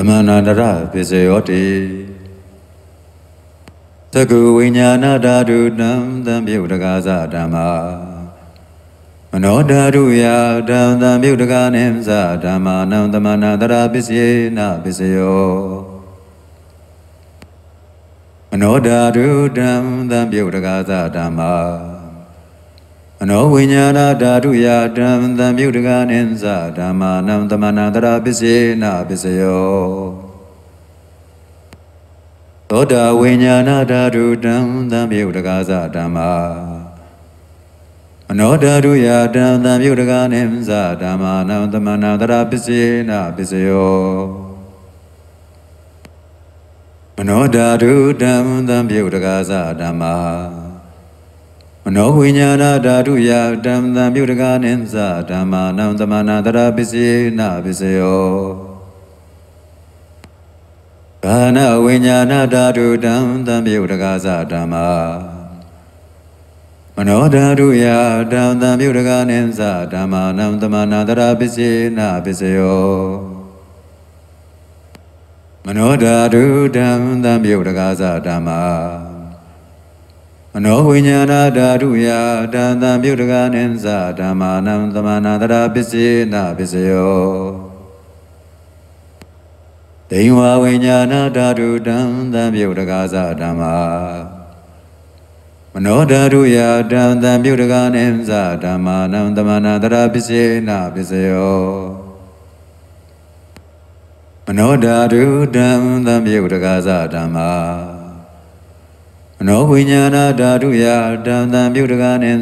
Speaker 1: သမဏန္တရပိစယောတိသကုဝိညာဏဓာတုတံသံပြုတ်တကားသဓမ္မာမနောဓာတုယဓမ္မသံပြုတ်တကားနိသဓမ္မာနံသမဏန္တရပိစယေနပိစယောမနောဓာတုတံသံပြုတ်တကားသဓမ္မာအနောဝိညာဏဓာတုယဓမ္မတံမြုတကနိသဓမ္မာနံတမနန္တရာပစ္စေနာပစ္စယောသောတာဝိညာဏဓာတုဓမ္မတံမြုတကသဓမ္မာအနောဓာတုယဓမ္မတံမြုတကနိသဓမ္မာနံတမနန္တရာပစ္စေနာပစ္စယောမနောဓာတုဓမ္မတံမြုတကသဓမ္မာနောဝိညာဏဓာတုယတံတံပြုတကာနိသဓမ္မာနံသမနာတရာပစ္စေနပစ္စယောကာနဝိညာဏဓာတုတံတံပြုတကာသဓမ္မာမနောဓာတုယတံတံပြုတကာနိသဓမ္မာနံသမနာတရာပစ္စေနပစ္စယောမနောဓာတုတံတံပြုတကာသဓမ္မာနောဝိညာဏဓာတုယတန်တံပြုတ်တကနိသဓမ္မာနံသမဏန္တရာပစ္စေနပစ္စယောဒိဝဝိညာဏဓာတုတန်တံပြုတ်တကသဓမ္မာမနောဓာတုယတန်တံပြုတ်တကနိသဓမ္မာနံသမဏန္တရာပစ္စေနပစ္စယောမနောဓာတုတန်တံပြုတ်တကသဓမ္မာမနောဝိညာဏဓာတုယဓမ္မံပြုတကနိ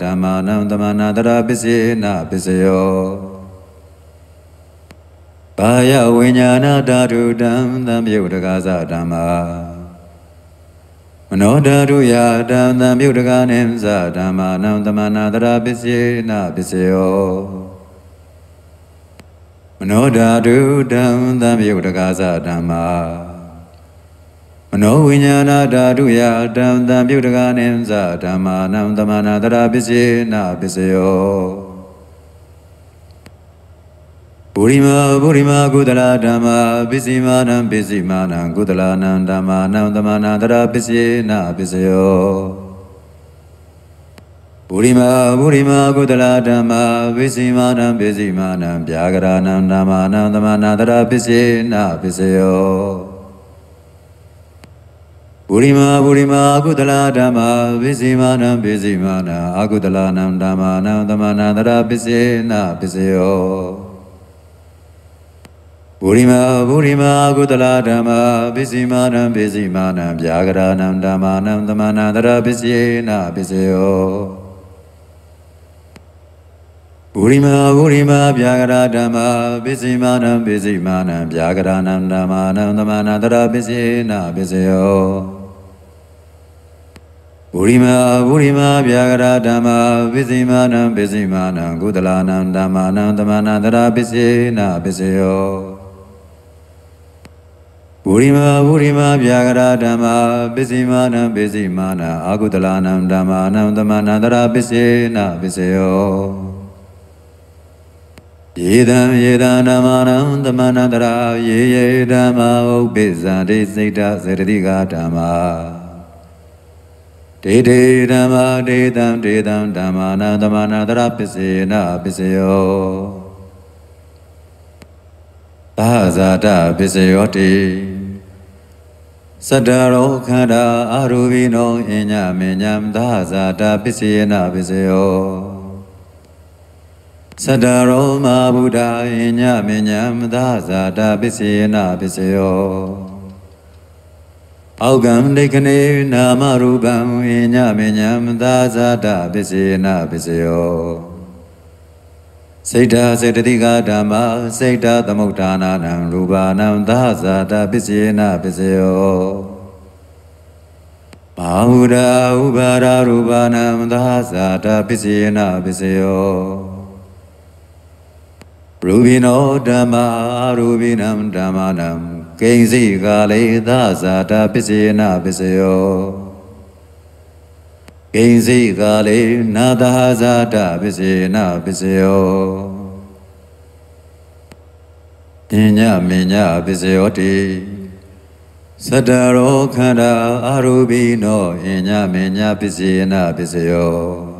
Speaker 1: သဓမ္မာနံတမနာတရာပစ္စေနပစ္စယောဘာယဝိညာဏဓာတုဓမ္မံပြုတကသဓမ္မာမနောဓာတုယဓမ္မံပြုတကနိသဓမ္မာနံတမနာတရာပစ္စေနပစ္စယောမနောဓာတုဓမ္မံပြုတကသဓမ္မာနောဝိညာဏဓာတုယတံတံပြုတကာနိသဓမ္မာနံသမနာတရာပစ္စေနာပစ္စယောပုရိမာပုရိမာကုသလာဓမ္မာပစ္စည်းမာနံပစ္စည်းမာနံကုသလာနံဓမ္မာနံသမနာတရာပစ္စေနာပစ္စယောပုရိမာပုရိမာကုသလာဓမ္မာပစ္စည်းမာနံပစ္စည်းမာနံဗျာကရဏံဓမ္မာနံသမနာတရာပစ္စေနာပစ္စယောပုရိမာပုရိမာအကုသလဓမ္မပိစိမာနံပိစိမာနံအကုသလနံဓမ္မနံသမဏန္တရပိစေနာပိစယောပုရိမာပုရိမာအကုသလဓမ္မပိစိမာနံပိစိမာနံဗျာကရဏံဓမ္မနံသမဏန္တရပိစေနာပိစယောဘူရိမာဘူရိမာဗျာကရာဓမ္မပစ္စည်းမာနံပစ္စည်းမာနံဗျာကရာနံဓမ္မာနံသမနာတရာပစ္စေနာပစ္စယောဘူရိမာဘူရိမာဗျာကရာဓမ္မပစ္စည်းမာနံပစ္စည်းမာနံကုသလာနံဓမ္မာနံသမနာတရာပစ္စေနာပစ္စယောဘူရိမာဘူရိမာဗျာကရာဓမ္မပစ္စည်းမာနံပစ္စည်းမာနံအာကုသလာနံဓမ္မာနံသမနာတရာပစ္စေနာပစ္စယောယေတံယေတံဓမ္မနံသမဏန္တရာယေယေဓမ္မဥပိစ္ဆာဒိစိတ်တစေတတိကဓမ္မာဒေဒေဓမ္မာဒေတံဒေတံဓမ္မနံသမဏန္တရာပစ္စေနပစ္စယောသာဇာတပစ္စယောတိသတ္တရောခန္ဓာအာရူပိနောအညမညံသာဇာတပစ္စယေနပစ္စယောသတ္တရောမဗုဒ္ဓအညမညမသာဇာတာပစ္စေနပစ္စယောအောက်ကံဒိခနေနာမရူပံအညမညမသာဇာတာပစ္စေနပစ္စယောစိတ်ဓာစေတတိကဓမ္မစိတ်ဓာသမုဋ္ဌာနာနံရူပါနံသာဇာတာပစ္စေနပစ္စယောဘာဝုဒဥပါရူပါနံသာဇာတာပစ္စေနပစ္စယောရူဘိနောဓမ္မာရူဘိနံဓမ္မနံကိဉ္စီကာလေသဇာတာပစ္စေနပစ္စယောကိဉ္စီကာလေနာတဟဇာတာပစ္စေနပစ္စယောအညမညပစ္စယောတိသတ္တရောခန္ဓာအာရူဘိနောအညမညပစ္စေနပစ္စယော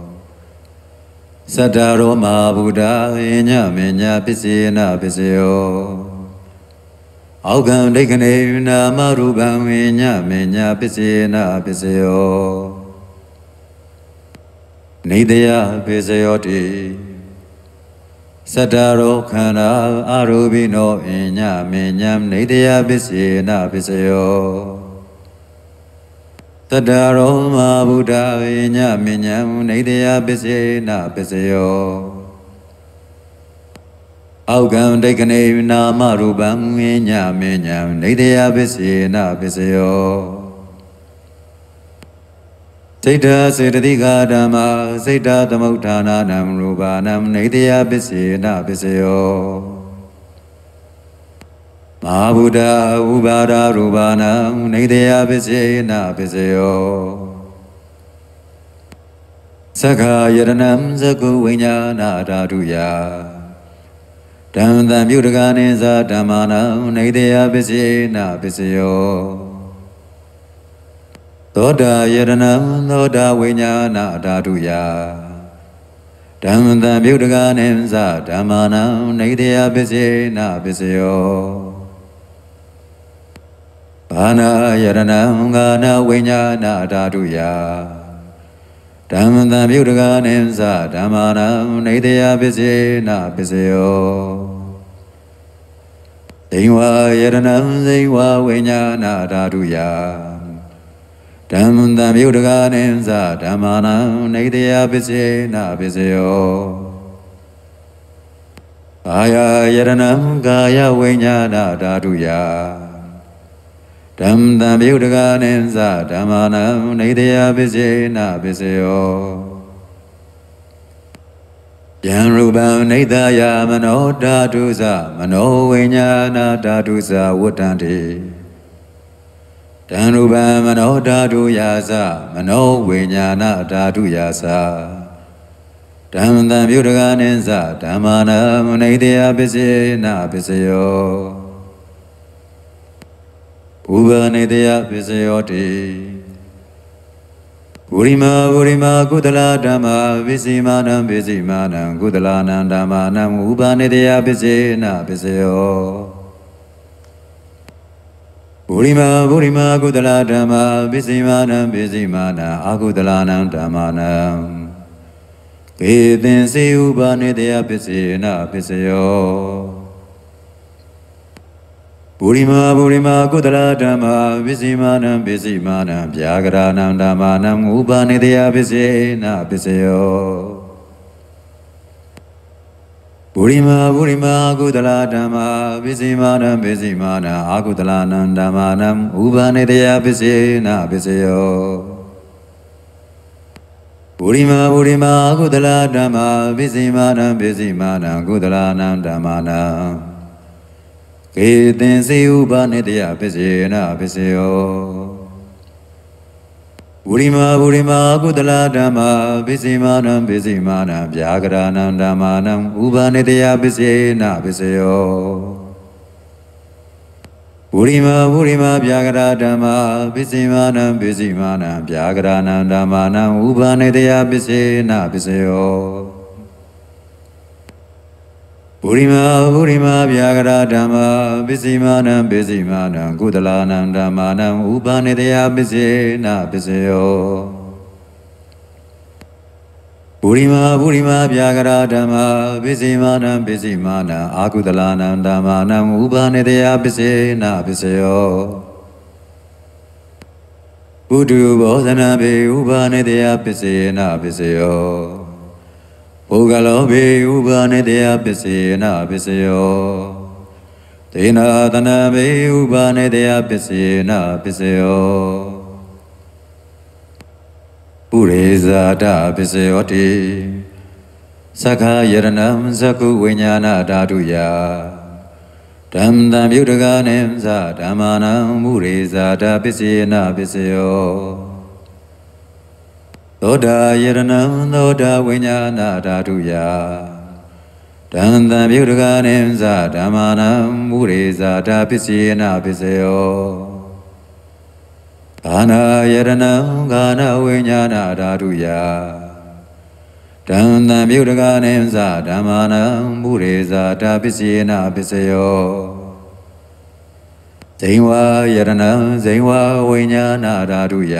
Speaker 1: သတ္တရောမဟာဗုဒ္ဓယညမညာပစ္စယနာပစ္စယောအောက်ကံဒိဋ္ဌနေနာမရူပံဝိညာမညာပစ္စယနာပစ္စယောနေတယပစ္စယောတိသတ္တရောခန္ဓာအာရူပိနောအညမညာနေတယပစ္စယနာပစ္စယောတတရောမာဗုဒ္ဓဝိညာမဉ္ဇံနေတယပစ္စေနပစ္စယောအောက်ကံဒိဋ္ဌိနာမရူပံဝိညာမဉ္ဇံနေတယပစ္စေနပစ္စယောစိတ်ဓာစေတသိကဓမ္မစိတ်ဓာသမုဋ္ဌာနာနံရူပါနံနေတယပစ္စေနပစ္စယောမဟာဗုဒ္ဓဥပါဒရူပနာနေတယပစ္စေနာပစ္စယောသက္ခာယတနံသကုဝိညာနာဓာတုယဓမ္မတံမြုတကာနိသာဓမ္မာနံနေတယပစ္စေနာပစ္စယောသောတာယတနံသောတာဝိညာနာဓာတုယဓမ္မတံမြုတကာနိသာဓမ္မာနံနေတယပစ္စေနာပစ္စယောဘာနာယရဏံဂာနာဝိညာနာဓာတုယဓမ္မတံပြုတကာနိသဓမ္မာနံနေတယပစ္စေနာပစ္စယောဒိဝါယရဏံဇိဝါဝိညာနာဓာတုယဓမ္မတံပြုတကာနိသဓမ္မာနံနေတယပစ္စေနာပစ္စယောအာယယရဏံကာယဝိညာနာဓာတုယဓမ္မတံပြုတကာနိသဓမ္မာနံနေတယပစ္စေနပစ္စယောယံရူပံနေတယမနောဓာတုသမနောဝိညာဏဓာတုသဝတ္တံတိတံရူပံမနောဓာတုယာသမနောဝိညာဏဓာတုယာသဓမ္မတံပြုတကာနိသဓမ္မာနံနေတယပစ္စေနပစ္စယောဘူဂာနေတယပိစယောတိဘူရိမာဘူရိမာကုသလာဓမ္မာပိစီမာနံပိစီမာနံကုသလာနံဓမ္မာနံဥပါနေတယပိစေနပိစယောဘူရိမာဘူရိမာကုသလာဓမ္မာပိစီမာနံပိစီမာနံအာကုသလာနံဓမ္မာနံေသင်စေဥပါနေတယပိစေနပိစယောပုရိမာပုရိမာကုသလဓမ္မာပစ္စည်းမာနံပစ္စည်းမာနံဗျာကရဏံဓမ္မာနံဥပါနေတယပစ္စေနပစ္စယောပုရိမာပုရိမာကုသလဓမ္မာပစ္စည်းမာနံပစ္စည်းမာနံအာကုသလနံဓမ္မာနံဥပါနေတယပစ္စေနပစ္စယောပုရိမာပုရိမာကုသလဓမ္မာပစ္စည်းမာနံပစ္စည်းမာနံကုသလနံဓမ္မာနံကေတင်စေဥပါနေတယပစ္စေနာပစ္စယောဝရိမာဝရိမာကုသလဓမ္မပစ္စည်းမာနံပစ္စည်းမာနံဗျာကရဏံဓမ္မာနံဥပါနေတယပစ္စေနာပစ္စယောဝရိမာဝရိမာဗျာကရဓမ္မပစ္စည်းမာနံပစ္စည်းမာနံဗျာကရဏံဓမ္မာနံဥပါနေတယပစ္စေနာပစ္စယောဗုဒ္ဓမာဗုဒ္ဓမာဗျာကရာဓမ္မာပစ္စည်းမာနံပစ္စည်းမာနံကုသလာနံဓမ္မာနံဥပါနေတယပစ္စေနပစ္စယောဗုဒ္ဓမာဗုဒ္ဓမာဗျာကရာဓမ္မာပစ္စည်းမာနံပစ္စည်းမာနံအာကုသလာနံဓမ္မာနံဥပါနေတယပစ္စေနပစ္စယောဘုဒ္ဓဘောဇနာဘေဥပါနေတယပစ္စေနပစ္စယောဘုကလောဘေဥပါနေတယပစ္စေနာပစ္စယောဒေနာတနာဘေဥပါနေတယပစ္စေနာပစ္စယောပုရိဇာတပစ္စယောတိသက္ခာယရဏံသကုဝိညာဏဓာတုယဓမ္မတံမြုဒ္ဒကာနိသဓမ္မာနံမုရိဇာတပစ္စေနာပစ္စယောသောတာယရဏံသောတာဝိညာဏဓာတုယတံတံပြုတကာနိသဓမ္မာနံမူရေဇာတာပစ္စယေနပစ္စယောကာနာယရဏံကာနာဝိညာဏဓာတုယတံတံပြုတကာနိသဓမ္မာနံမူရေဇာတာပစ္စယေနပစ္စယောဇိဝယရဏံဇိဝဝိညာဏဓာတုယ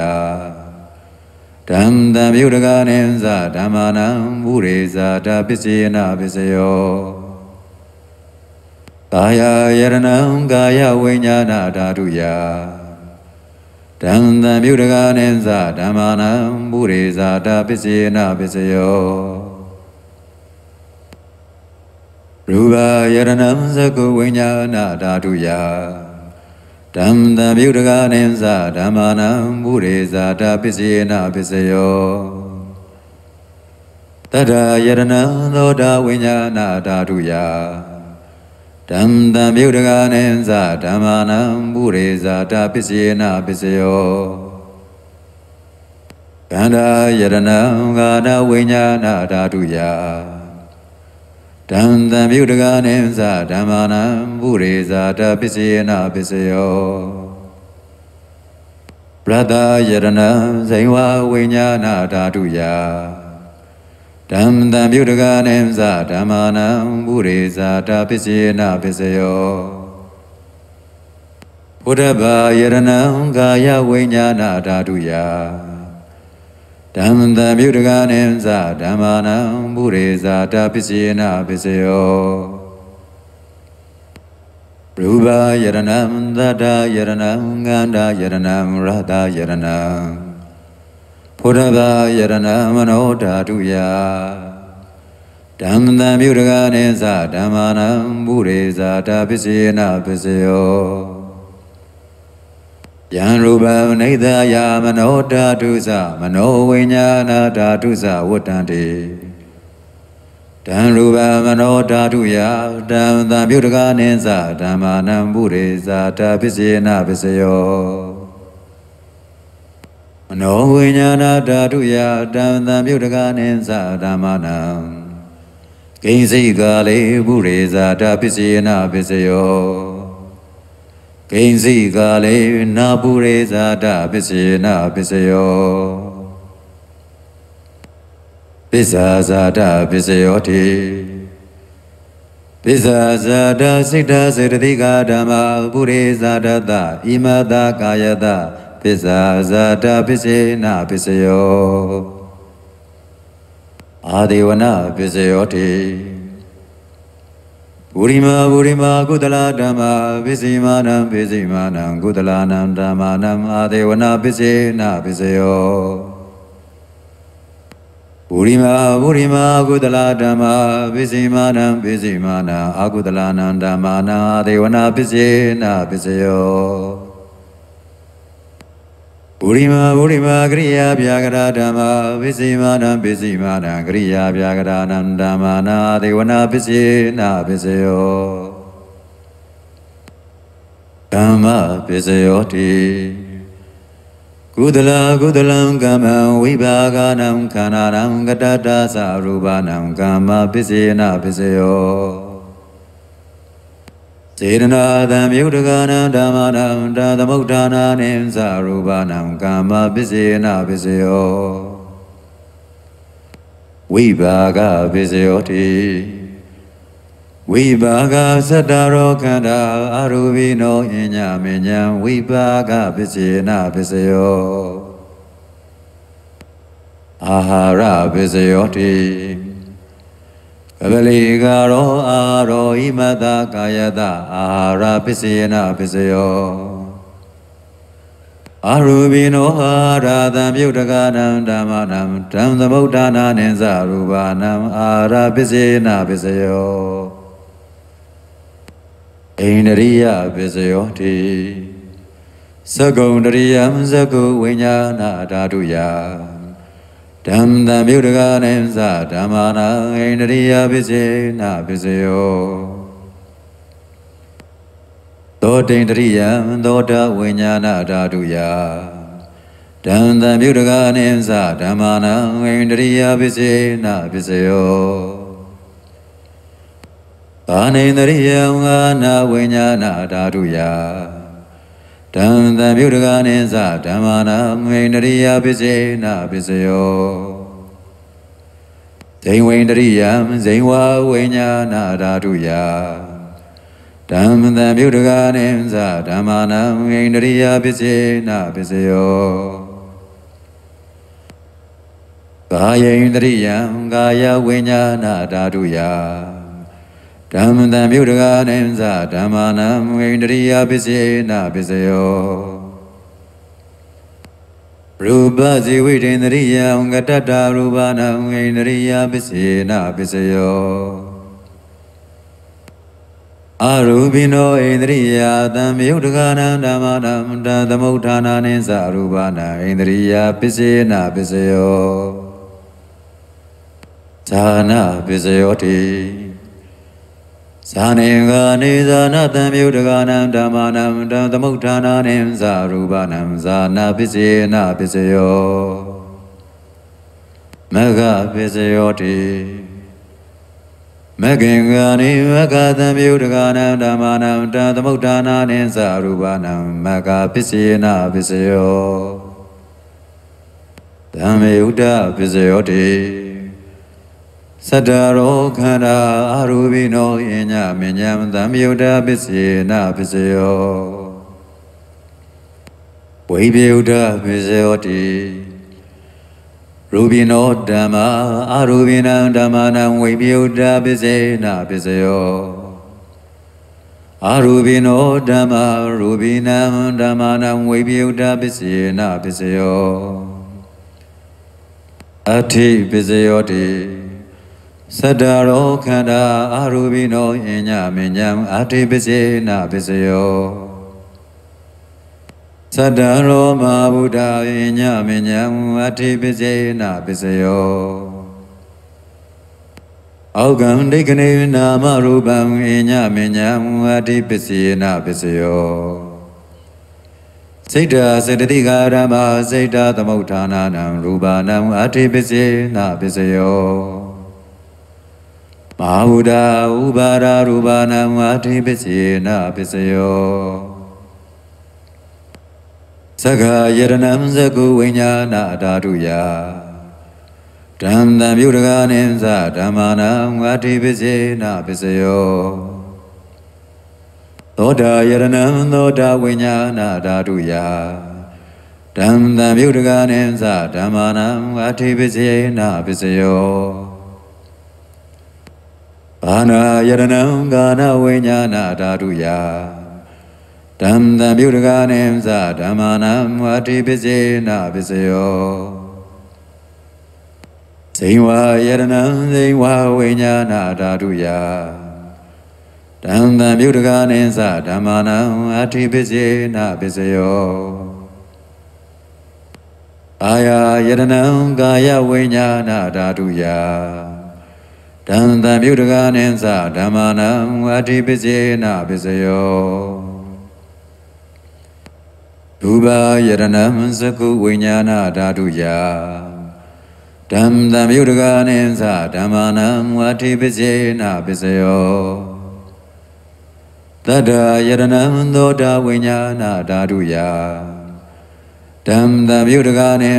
Speaker 1: ဓမ္တံပြုတကာနိသဓမ္မာနံဘုရေဇာတပစ္စယနာပစ္စယောကာယယရဏံကာယဝိညာဏဓာတုယဓမ္တံပြုတကာနိသဓမ္မာနံဘုရေဇာတပစ္စယနာပစ္စယောရူပယရဏံသကုဝိညာဏဓာတုယဓမ္မတပြုတကာနိသဓမ္မာနံဘုရေဇာတာပစ္စယေနပစ္စယောတတယရဏံသောတာဝိညာဏဓာတုယဓမ္မတပြုတကာနိသဓမ္မာနံဘုရေဇာတာပစ္စယေနပစ္စယောကန္တာယရဏံဂာနဝိညာဏဓာတုယတံတံပြုတကာနိသဓမ္မာနံဘုရေဇာတပစ္စယေနပစ္စယောပရတယရဏဇိဝဝိညာဏဓာတုယဓမ္မတံပြုတကာနိသဓမ္မာနံဘုရေဇာတပစ္စယေနပစ္စယောဘုဒ္ဓဘာယရဏကာယဝိညာဏဓာတုယဓမ္မတံမြုဒကနိသဓမ္မာနံဘုရေဇာတပစ္စေနပစ္စယောရူပယရဏံသတ္တယရဏံငန္ဓာယရဏံရဟတာယရဏံဘုဒ္ဓဘာယရဏံမနောဓာတုယဓမ္မတံမြုဒကနိသဓမ္မာနံဘုရေဇာတပစ္စေနပစ္စယောယံရူပံနိဒာယမနောဓာတုသမနောဝိညာဏဓာတုသဝတ္တံတိတံရူပံမနောဓာတုယတံသံပြုတကာနိသဓမ္မာနံပုရိဇာတာပစ္စေနပစ္စယောမနောဝိညာဏဓာတုယတံသံပြုတကာနိသဓမ္မာနံကိဉ္စိကာလေပုရိဇာတာပစ္စေနပစ္စယောဂိဉ္စီကလေနာပုရိဇာတပစ္စယနာပစ္စယော ပစ္ဆာဇာတပစ္စယောတိပစ္ဆာဇာတစိတ်တစေတသိကဓမ္မပုရိဇာတတဣမတကာယတပစ္ဆာဇာတပစ္စေနာပစ္စယောအာဒေဝနာပစ္စယောတိဗုရိမာဗုရိမာကုသလာဓမ္မာပိစိမာနံပိစိမာနံကုသလာနံဓမ္မာနံအာဒေဝနာပိစိနာပိစယောဗုရိမာဗုရိမာကုသလာဓမ္မာပိစိမာနံပိစိမာနံအာကုသလာနံဓမ္မာနံအာဒေဝနာပိစိနာပိစယောဗုဒ္ဓမာဗုဒ္ဓမာကရိယာဗျာကရာဓမ္မာပစ္စည်းမာနံပစ္စည်းမာနံကရိယာဗျာကရာနံဓမ္မာနာဒေဝနာပစ္စည်းနာပစ္စယောဓမ္မပစ္စယောတိကုသလကုသလံကမ္မဝိပါကနံခန္ဓာနံကတတသရူပနံကမ္မပစ္စည်းနာပစ္စယောစေတနာသံယုတ်တကနာဓမ္မနာတာသမုဋ္ဌာနာနိသရူပနာကာမပစ္စေနာပစ္စယောဝိဘာကပစ္စယောတိဝိဘာကသတ္တရောခန္ဓာအရူဘိနောအညမဉ္ဇံဝိဘာကပစ္စေနာပစ္စယောအာဟာရပစ္စယောတိပလီကာရောအာရောဣမတကာယတအာဟာရပစ္စယနာပစ္စယောအာရူဘိနောဟာရာသံပြုတ်တကာနံဓမ္မနံဓမ္မသမုဋ္ဌာနာနိသရူပါနံအာရပစ္စယနာပစ္စယောဣန္ဒရိယပစ္စယောတိသကုံတရိယံသကုဝိညာဏဓာတုယာဓမ္မတံမြုဒ္ဒကာနိသဓမ္မာနာဣန္ဒြိယပိစေနာပိစယောသောတိန္ဒြိယံသောတာဝိညာဏဓာတုယဓမ္မတံမြုဒ္ဒကာနိသဓမ္မာနာဣန္ဒြိယပိစေနာပိစယောသာနိန္ဒြိယံငါနာဝိညာဏဓာတုယဓမ္မတံပြုတကနိသဓမ္မနာမိန္ဒရိယပစ္စေနာပစ္စယောဇိဝိန္ဒရိယဇိဝဝိညာနာဓာတုယဓမ္မတံပြုတကနိသဓမ္မနာမိန္ဒရိယပစ္စေနာပစ္စယောကာယိန္ဒရိယကာယဝိညာနာဓာတုယဓမ္မတံမြုတကာနိသဓမ္မာနံဝိန္ဒရိယပစ္စေနပစ္စယောရူပဇီဝိတေန္ဒရိယံကတတရူပနာဝိန္ဒရိယပစ္စေနပစ္စယော အရူပိနောဣန္ဒရိယသံမြုတကာနံဓမ္မာနံတသမုဋ္ဌာနာနိသရူပနာဣန္ဒရိယပစ္စေနပစ္စယောဌာနပစ္စယောတိဇာနေကနေဇာနာတံမြုဒကနံဓမ္မနံဓမ္သမုဋ္ဌာနာနိဇာရူပနံဇာနာပစ္စယေနာပစ္စယောမဂ္ဂပစ္စယောတိမဂ္ဂင်္ဂာနိမဂ္ဂသံမြုဒကနံဓမ္မနံဓမ္သမုဋ္ဌာနာနိဇာရူပနံမဂ္ဂပစ္စယေနာပစ္စယောဓမ္မေဥဒ္ဒပစ္စယောတိသတ္တရောခန္ဓာအရူပိနောယညမညံသံယုတ်တာပစ္စေနာပစ္စယောဝိပယုတ်တာပစ္စယောတိရူပိနောဓမ္မာအရူပိနံဓမ္မာနံဝိပယုတ်တာပစ္စေနာပစ္စယောအရူပိနောဓမ္မာ ရူပိနံဓမ္မာနံဝိပယုတ်တာပစ္စေနာပစ္စယောအထိပစ္စယောတိသတ္တရောခန္ဓာအာရူပိနောအညမဉ္ဇံအာတိပစေနာပစယောသတ္တရောမဟာဗုဒ္ဓအညမဉ္ဇံအာတိပစေနာပစယောအောကံဒိက္ခနေနာမရူပံအညမဉ္ဇံအာတိပစေနာပစယောစိတ်တစေတတိကာရမစိတ်တသမုဋ္ဌာနာနံရူပနံအာတိပစေနာပစယောမဟာဗုဒ္ဓဥပါရရူပနာမအထိပစေနာပစ္စယောသက္ခာယရဏံသကုဝိညာဏဓာတုယဓမ္မံမြုဒကာနိသဓမ္မာနံအထိပစေနာပစ္စယောသောတာယရဏံသောတာဝိညာဏဓာတုယဓမ္မံမြုဒကာနိသဓမ္မာနံအထိပစေနာပစ္စယောဘာနာယရဏံကာနဝိညာဏဓာတုယဓမ္မံပြုတကာနိမသဓမ္မာနံဝတိပစ္စေနပစ္စယောဇိဝယရဏံဇိဝဝိညာဏဓာတုယဓမ္မံပြုတကာနိသဓမ္မာနံအတိပစ္စေနပစ္စယောအာယယရဏံကာယဝိညာဏဓာတုယတံတံမြုတကာနိသဓမ္မနံအတိပစ္စေနပစ္စယောဒုဘယရဏံသကုဝိညာဏဓာတုယဓမ္မတံမြုတကာနိသဓမ္မနံအတိပစ္စေနပစ္စယောတတယရဏံသောတာဝိညာဏဓာတုယဓမ္မတံမြုတကာနိ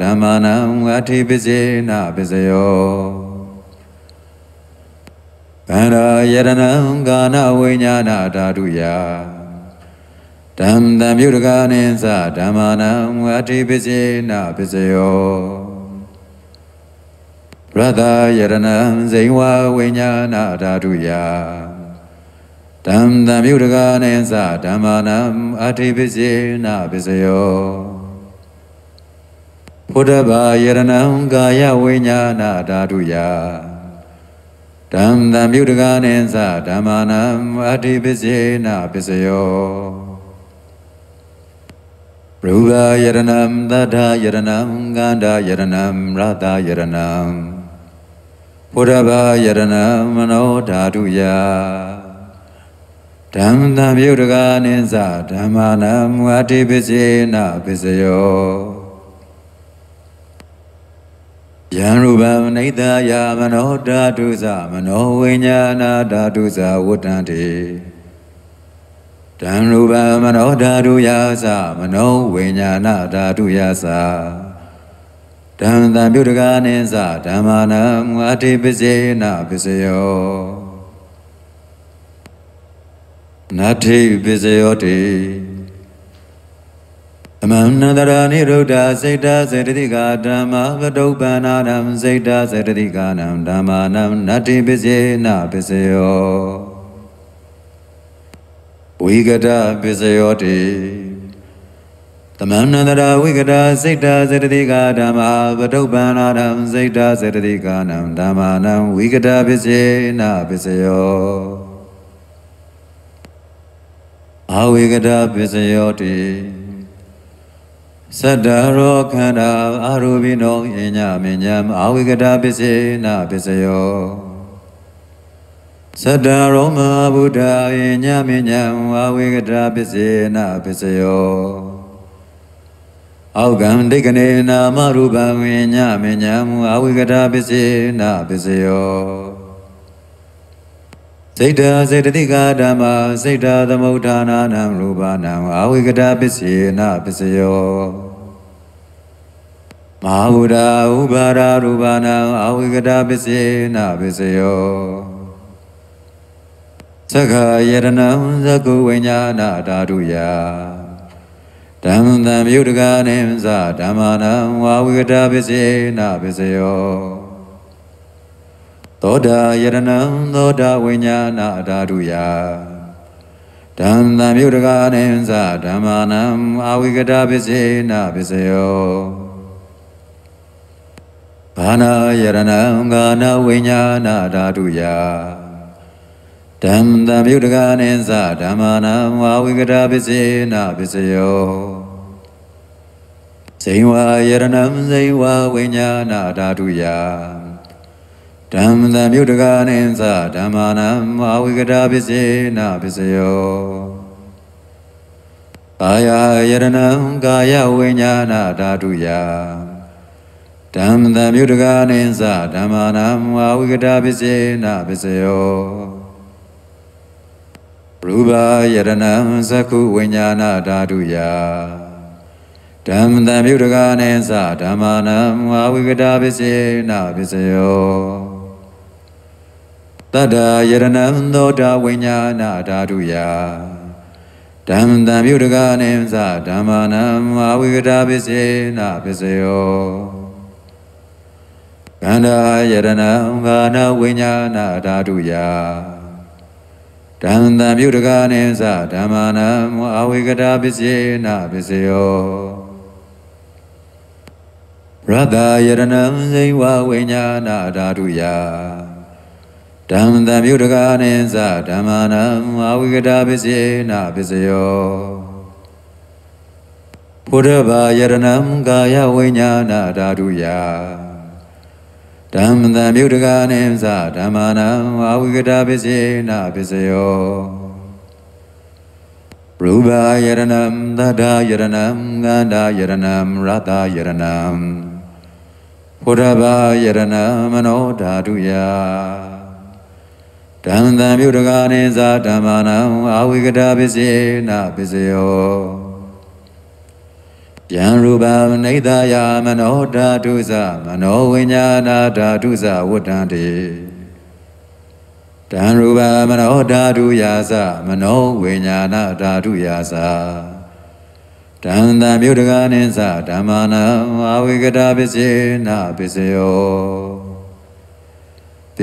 Speaker 1: သဓမ္မနံအတိပစ္စေနပစ္စယောဗန္ဒာယရဏံကာနဝိညာဏဓာတုယဓမ္မတံမြုတကာနိသဓမ္မာနံဝတ္တိပစေနပစယောရတယရဏံဇိဝဝိညာဏဓာတုယဓမ္မတံမြုတကာနိသဓမ္မာနံအတ္တိပစေနပစယောဘုဒ္ဓဘာယရဏံကာယဝိညာဏဓာတုယဓမ္မတံမြုဒကနိသဓမ္မာနံအတိပစ္စေနပစ္စယောရူပယရဏံသဒ္ဓယရဏံကန္ဓာယရဏံရတယရဏံဘုဒ္ဓဘာယရဏံမနောဓာတုယဓမ္မတံမြုဒကနိသဓမ္မာနံအတိပစ္စေနပစ္စယောယံရူပံနိဒာယမနောဓာတုသမနောဝိညာဏဓာတုဇဝတ္တံတိတံရူပံမနောဓာတုယာသမနောဝိညာဏဓာတုယာသဓမ္မတံပြုတကာနိသဓမ္မာနံအတိပစေနပစ္စယောနတ္ထိပစ္စယောတိအမန္တရာနိရုဒ္ဓစေတစေတတိကာဓမ္မပတုပ္ပန္နာနံစေတစေတတိကာနံဓမ္မာနံနတ္တိပစ္စေနပစ္စယောဝိကတပစ္စယောတိသမန္တရာဝိကတစေတစေတတိကာဓမ္မပတုပ္ပန္နာနံစေတစေတတိကာနံဓမ္မာနံဝိကတပစ္စေနပစ္စယောအဝိကတပစ္စယောတိသတ္တရောခန္ဓာအာရုပိနောယညမညံအာဝိကတာပစ္စေနာပစ္စယောသတ္တရောမဗုဒ္ဓယညမညံအာဝိကတာပစ္စေနာပစ္စယောအောက်ကံဒိက္ခနေနာမရူပဝိညမညံအာဝိကတာပစ္စေနာပစ္စယောစေတစေတတိကဓမ္မစေတသမုဋ္ဌာနာနံရူပနံအာဝိကတာပစ္စေနပစ္စယောမဟာဝဒဥပါဒရူပနံအာဝိကတာပစ္စေနပစ္စယောသက္ခာယတနံသကုဝိညာဏဓာတုယဓမ္မံတံမြုဒ္ဒကာနိသဓမ္မနံဝါဝိကတာပစ္စေနပစ္စယောသောတာယရဏံသောတာဝိညာဏဓာတုယဓမ္မံမြုတကာနိသဓမ္မာနံအာဝိကတာပစ္စေနပစ္စယောဘာနာယရဏံဂာနာဝိညာဏဓာတုယဓမ္မံမြုတကာနိသဓမ္မာနံအာဝိကတာပစ္စေနပစ္စယောဇိဝယရဏံဇိဝဝိညာဏဓာတုယဓမ္မတံမြုတ်တကာနိသဓမ္မာနံမာဝိကတာပစ္စေနာပစ္စယောအာယယရဏံကာယဝိညာဏဓာတုယဓမ္မတံမြုတ်တကာနိသဓမ္မာနံမာဝိကတာပစ္စေနာပစ္စယောရူပယရဏံသကုဝိညာဏဓာတုယဓမ္မတံမြုတ်တကာနိသဓမ္မာနံမာဝိကတာပစ္စေနာပစ္စယောတတ္တယရဏံသောတာဝိညာဏဓာတုယဓမ္မတံမြုတကနေသဓမ္မနာမဝိကတာပစ္စေနာပစ္စယောကန္တာယရဏံဂာနာဝိညာဏဓာတုယဓမ္မတံမြုတကနေသဓမ္မနာမအဝိကတာပစ္စေနာပစ္စယောရတယရဏံဇိဝဝိညာဏဓာတုယဓမ္မတံမြုတကာနိသဓမ္မနံအဝိကတာပစ္စေနာပစ္စယောဘုဒ္ဓဘာယရဏံကာယဝိညာဏဓာတုယဓမ္မတံမြုတကာနိသဓမ္မနံအဝိကတာပစ္စေနာပစ္စယောရူပယရဏံသဒ္ဓာယရဏံငန္ဓာယရဏံရတယရဏံဘုဒ္ဓဘာယရဏမနောဓာတုယတံတံမြုတကာနိသာဓမ္မနံအာဝိကတာပစ္စေနာပစ္စယောယံရူပံနေတယာမနောဓာတုသမနောဝိညာဏဓာတုသဝတ္တံတေတံရူပမနောဓာတုယာသမနောဝိညာဏဓာတုယာသတံတံမြုတကာနိသဓမ္မနံအာဝိကတာပစ္စေနာပစ္စယော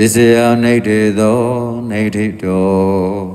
Speaker 1: native, Visayam native, Nedido